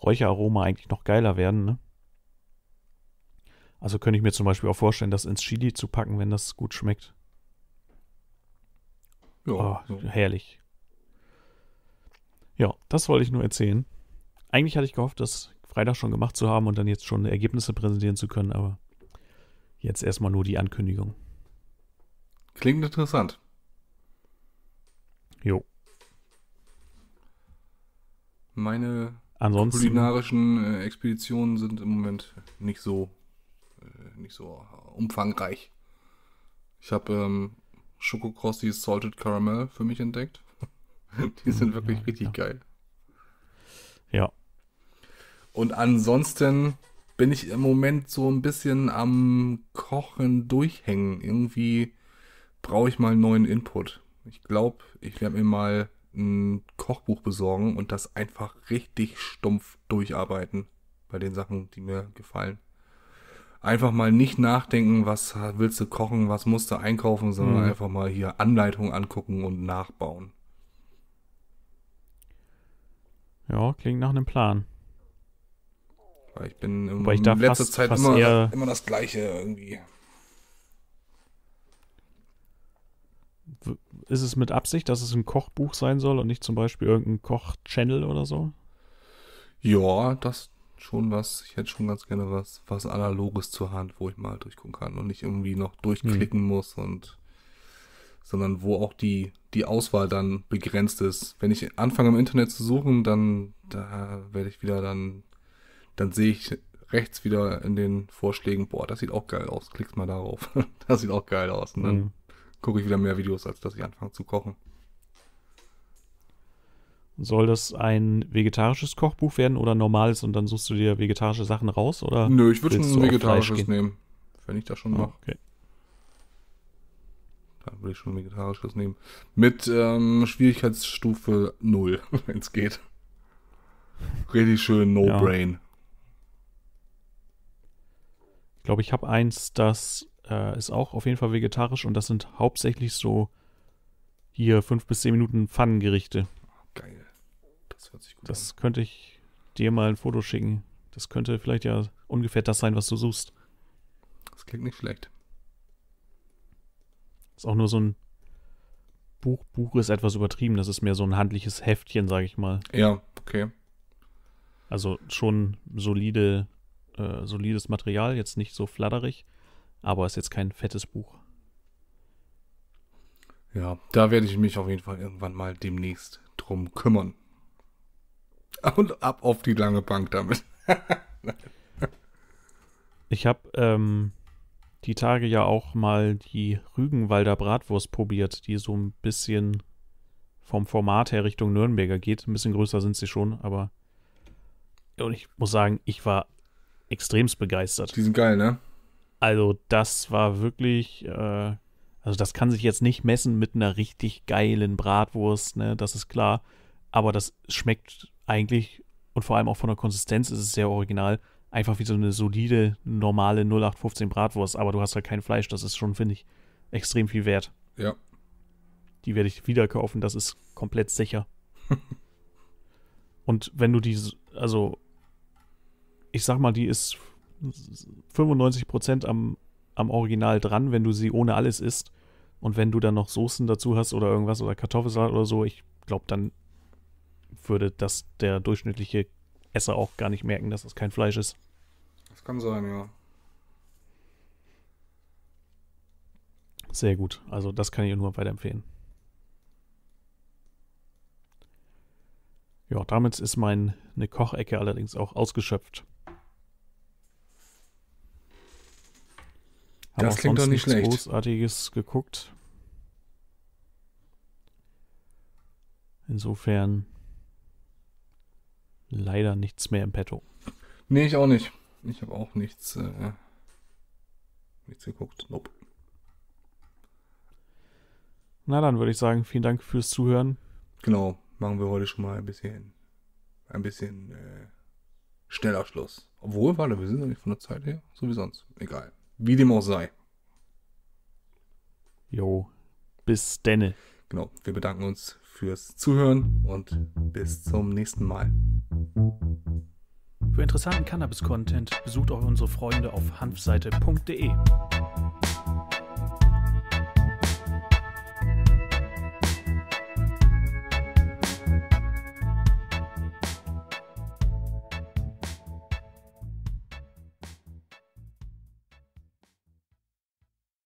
Räucheraroma eigentlich noch geiler werden. Ne? Also könnte ich mir zum Beispiel auch vorstellen, das ins Chili zu packen, wenn das gut schmeckt. Ja, oh, herrlich. Ja, das wollte ich nur erzählen. Eigentlich hatte ich gehofft, das Freitag schon gemacht zu haben und dann jetzt schon Ergebnisse präsentieren zu können, aber Jetzt erstmal nur die Ankündigung. Klingt interessant. Jo. Meine Ansonsten, kulinarischen äh, Expeditionen sind im Moment nicht so, äh, nicht so äh, umfangreich. Ich habe ähm, Schokokrossis Salted Caramel für mich entdeckt. Die sind mhm. wirklich ja, richtig ja. geil. Ja. Und ansonsten bin ich im Moment so ein bisschen am Kochen durchhängen. Irgendwie brauche ich mal einen neuen Input. Ich glaube, ich werde mir mal ein Kochbuch besorgen und das einfach richtig stumpf durcharbeiten bei den Sachen, die mir gefallen. Einfach mal nicht nachdenken, was willst du kochen, was musst du einkaufen, sondern mhm. einfach mal hier Anleitungen angucken und nachbauen. Ja, klingt nach einem Plan. Weil ich bin in ich da letzter fast, Zeit fast immer, immer das Gleiche irgendwie. Ist es mit Absicht, dass es ein Kochbuch sein soll und nicht zum Beispiel irgendein Koch-Channel oder so? Ja, das schon was. Ich hätte schon ganz gerne was, was Analoges zur Hand, wo ich mal durchgucken kann und nicht irgendwie noch durchklicken hm. muss und sondern wo auch die, die Auswahl dann begrenzt ist. Wenn ich anfange im Internet zu suchen, dann da werde ich wieder dann dann sehe ich rechts wieder in den Vorschlägen, boah, das sieht auch geil aus, klickst mal darauf. das sieht auch geil aus. Und dann mhm. gucke ich wieder mehr Videos, als dass ich anfange zu kochen. Soll das ein vegetarisches Kochbuch werden oder normales und dann suchst du dir vegetarische Sachen raus? Oder Nö, ich würde schon ein vegetarisches nehmen, wenn ich das schon mache. Okay. Dann würde ich schon ein vegetarisches nehmen. Mit ähm, Schwierigkeitsstufe 0, wenn es geht. Richtig schön No-Brain. Ja. Ich glaube, ich habe eins, das äh, ist auch auf jeden Fall vegetarisch und das sind hauptsächlich so hier fünf bis zehn Minuten Pfannengerichte. Geil. Das hört sich gut das an. Das könnte ich dir mal ein Foto schicken. Das könnte vielleicht ja ungefähr das sein, was du suchst. Das klingt nicht schlecht. Ist auch nur so ein Buch. Buch ist etwas übertrieben. Das ist mehr so ein handliches Heftchen, sage ich mal. Ja, okay. Also schon solide äh, solides Material, jetzt nicht so flatterig, aber ist jetzt kein fettes Buch. Ja, da werde ich mich auf jeden Fall irgendwann mal demnächst drum kümmern. Und ab auf die lange Bank damit. ich habe ähm, die Tage ja auch mal die Rügenwalder Bratwurst probiert, die so ein bisschen vom Format her Richtung Nürnberger geht. Ein bisschen größer sind sie schon, aber. Und ich muss sagen, ich war extremst begeistert. Die sind geil, ne? Also, das war wirklich, äh, also das kann sich jetzt nicht messen mit einer richtig geilen Bratwurst, ne? Das ist klar. Aber das schmeckt eigentlich und vor allem auch von der Konsistenz ist es sehr original. Einfach wie so eine solide, normale 0815 Bratwurst, aber du hast halt kein Fleisch. Das ist schon, finde ich, extrem viel wert. Ja. Die werde ich wieder kaufen, das ist komplett sicher. und wenn du die, also ich sag mal, die ist 95% am, am Original dran, wenn du sie ohne alles isst. Und wenn du dann noch Soßen dazu hast oder irgendwas oder Kartoffelsalat oder so, ich glaube, dann würde das der durchschnittliche Esser auch gar nicht merken, dass das kein Fleisch ist. Das kann sein, ja. Sehr gut. Also das kann ich nur weiterempfehlen. Ja, damit ist meine Kochecke allerdings auch ausgeschöpft. Haben das klingt doch nicht schlecht. Großartiges geguckt. Insofern leider nichts mehr im Petto. Nee, ich auch nicht. Ich habe auch nichts, äh, nichts geguckt. Nope. Na dann würde ich sagen, vielen Dank fürs Zuhören. Genau, machen wir heute schon mal ein bisschen, ein bisschen äh, schneller Schluss. Obwohl, warte, wir sind noch nicht von der Zeit her, so wie sonst. Egal. Wie dem auch sei. Jo, bis denne. Genau, wir bedanken uns fürs Zuhören und bis zum nächsten Mal. Für interessanten Cannabis-Content besucht auch unsere Freunde auf hanfseite.de.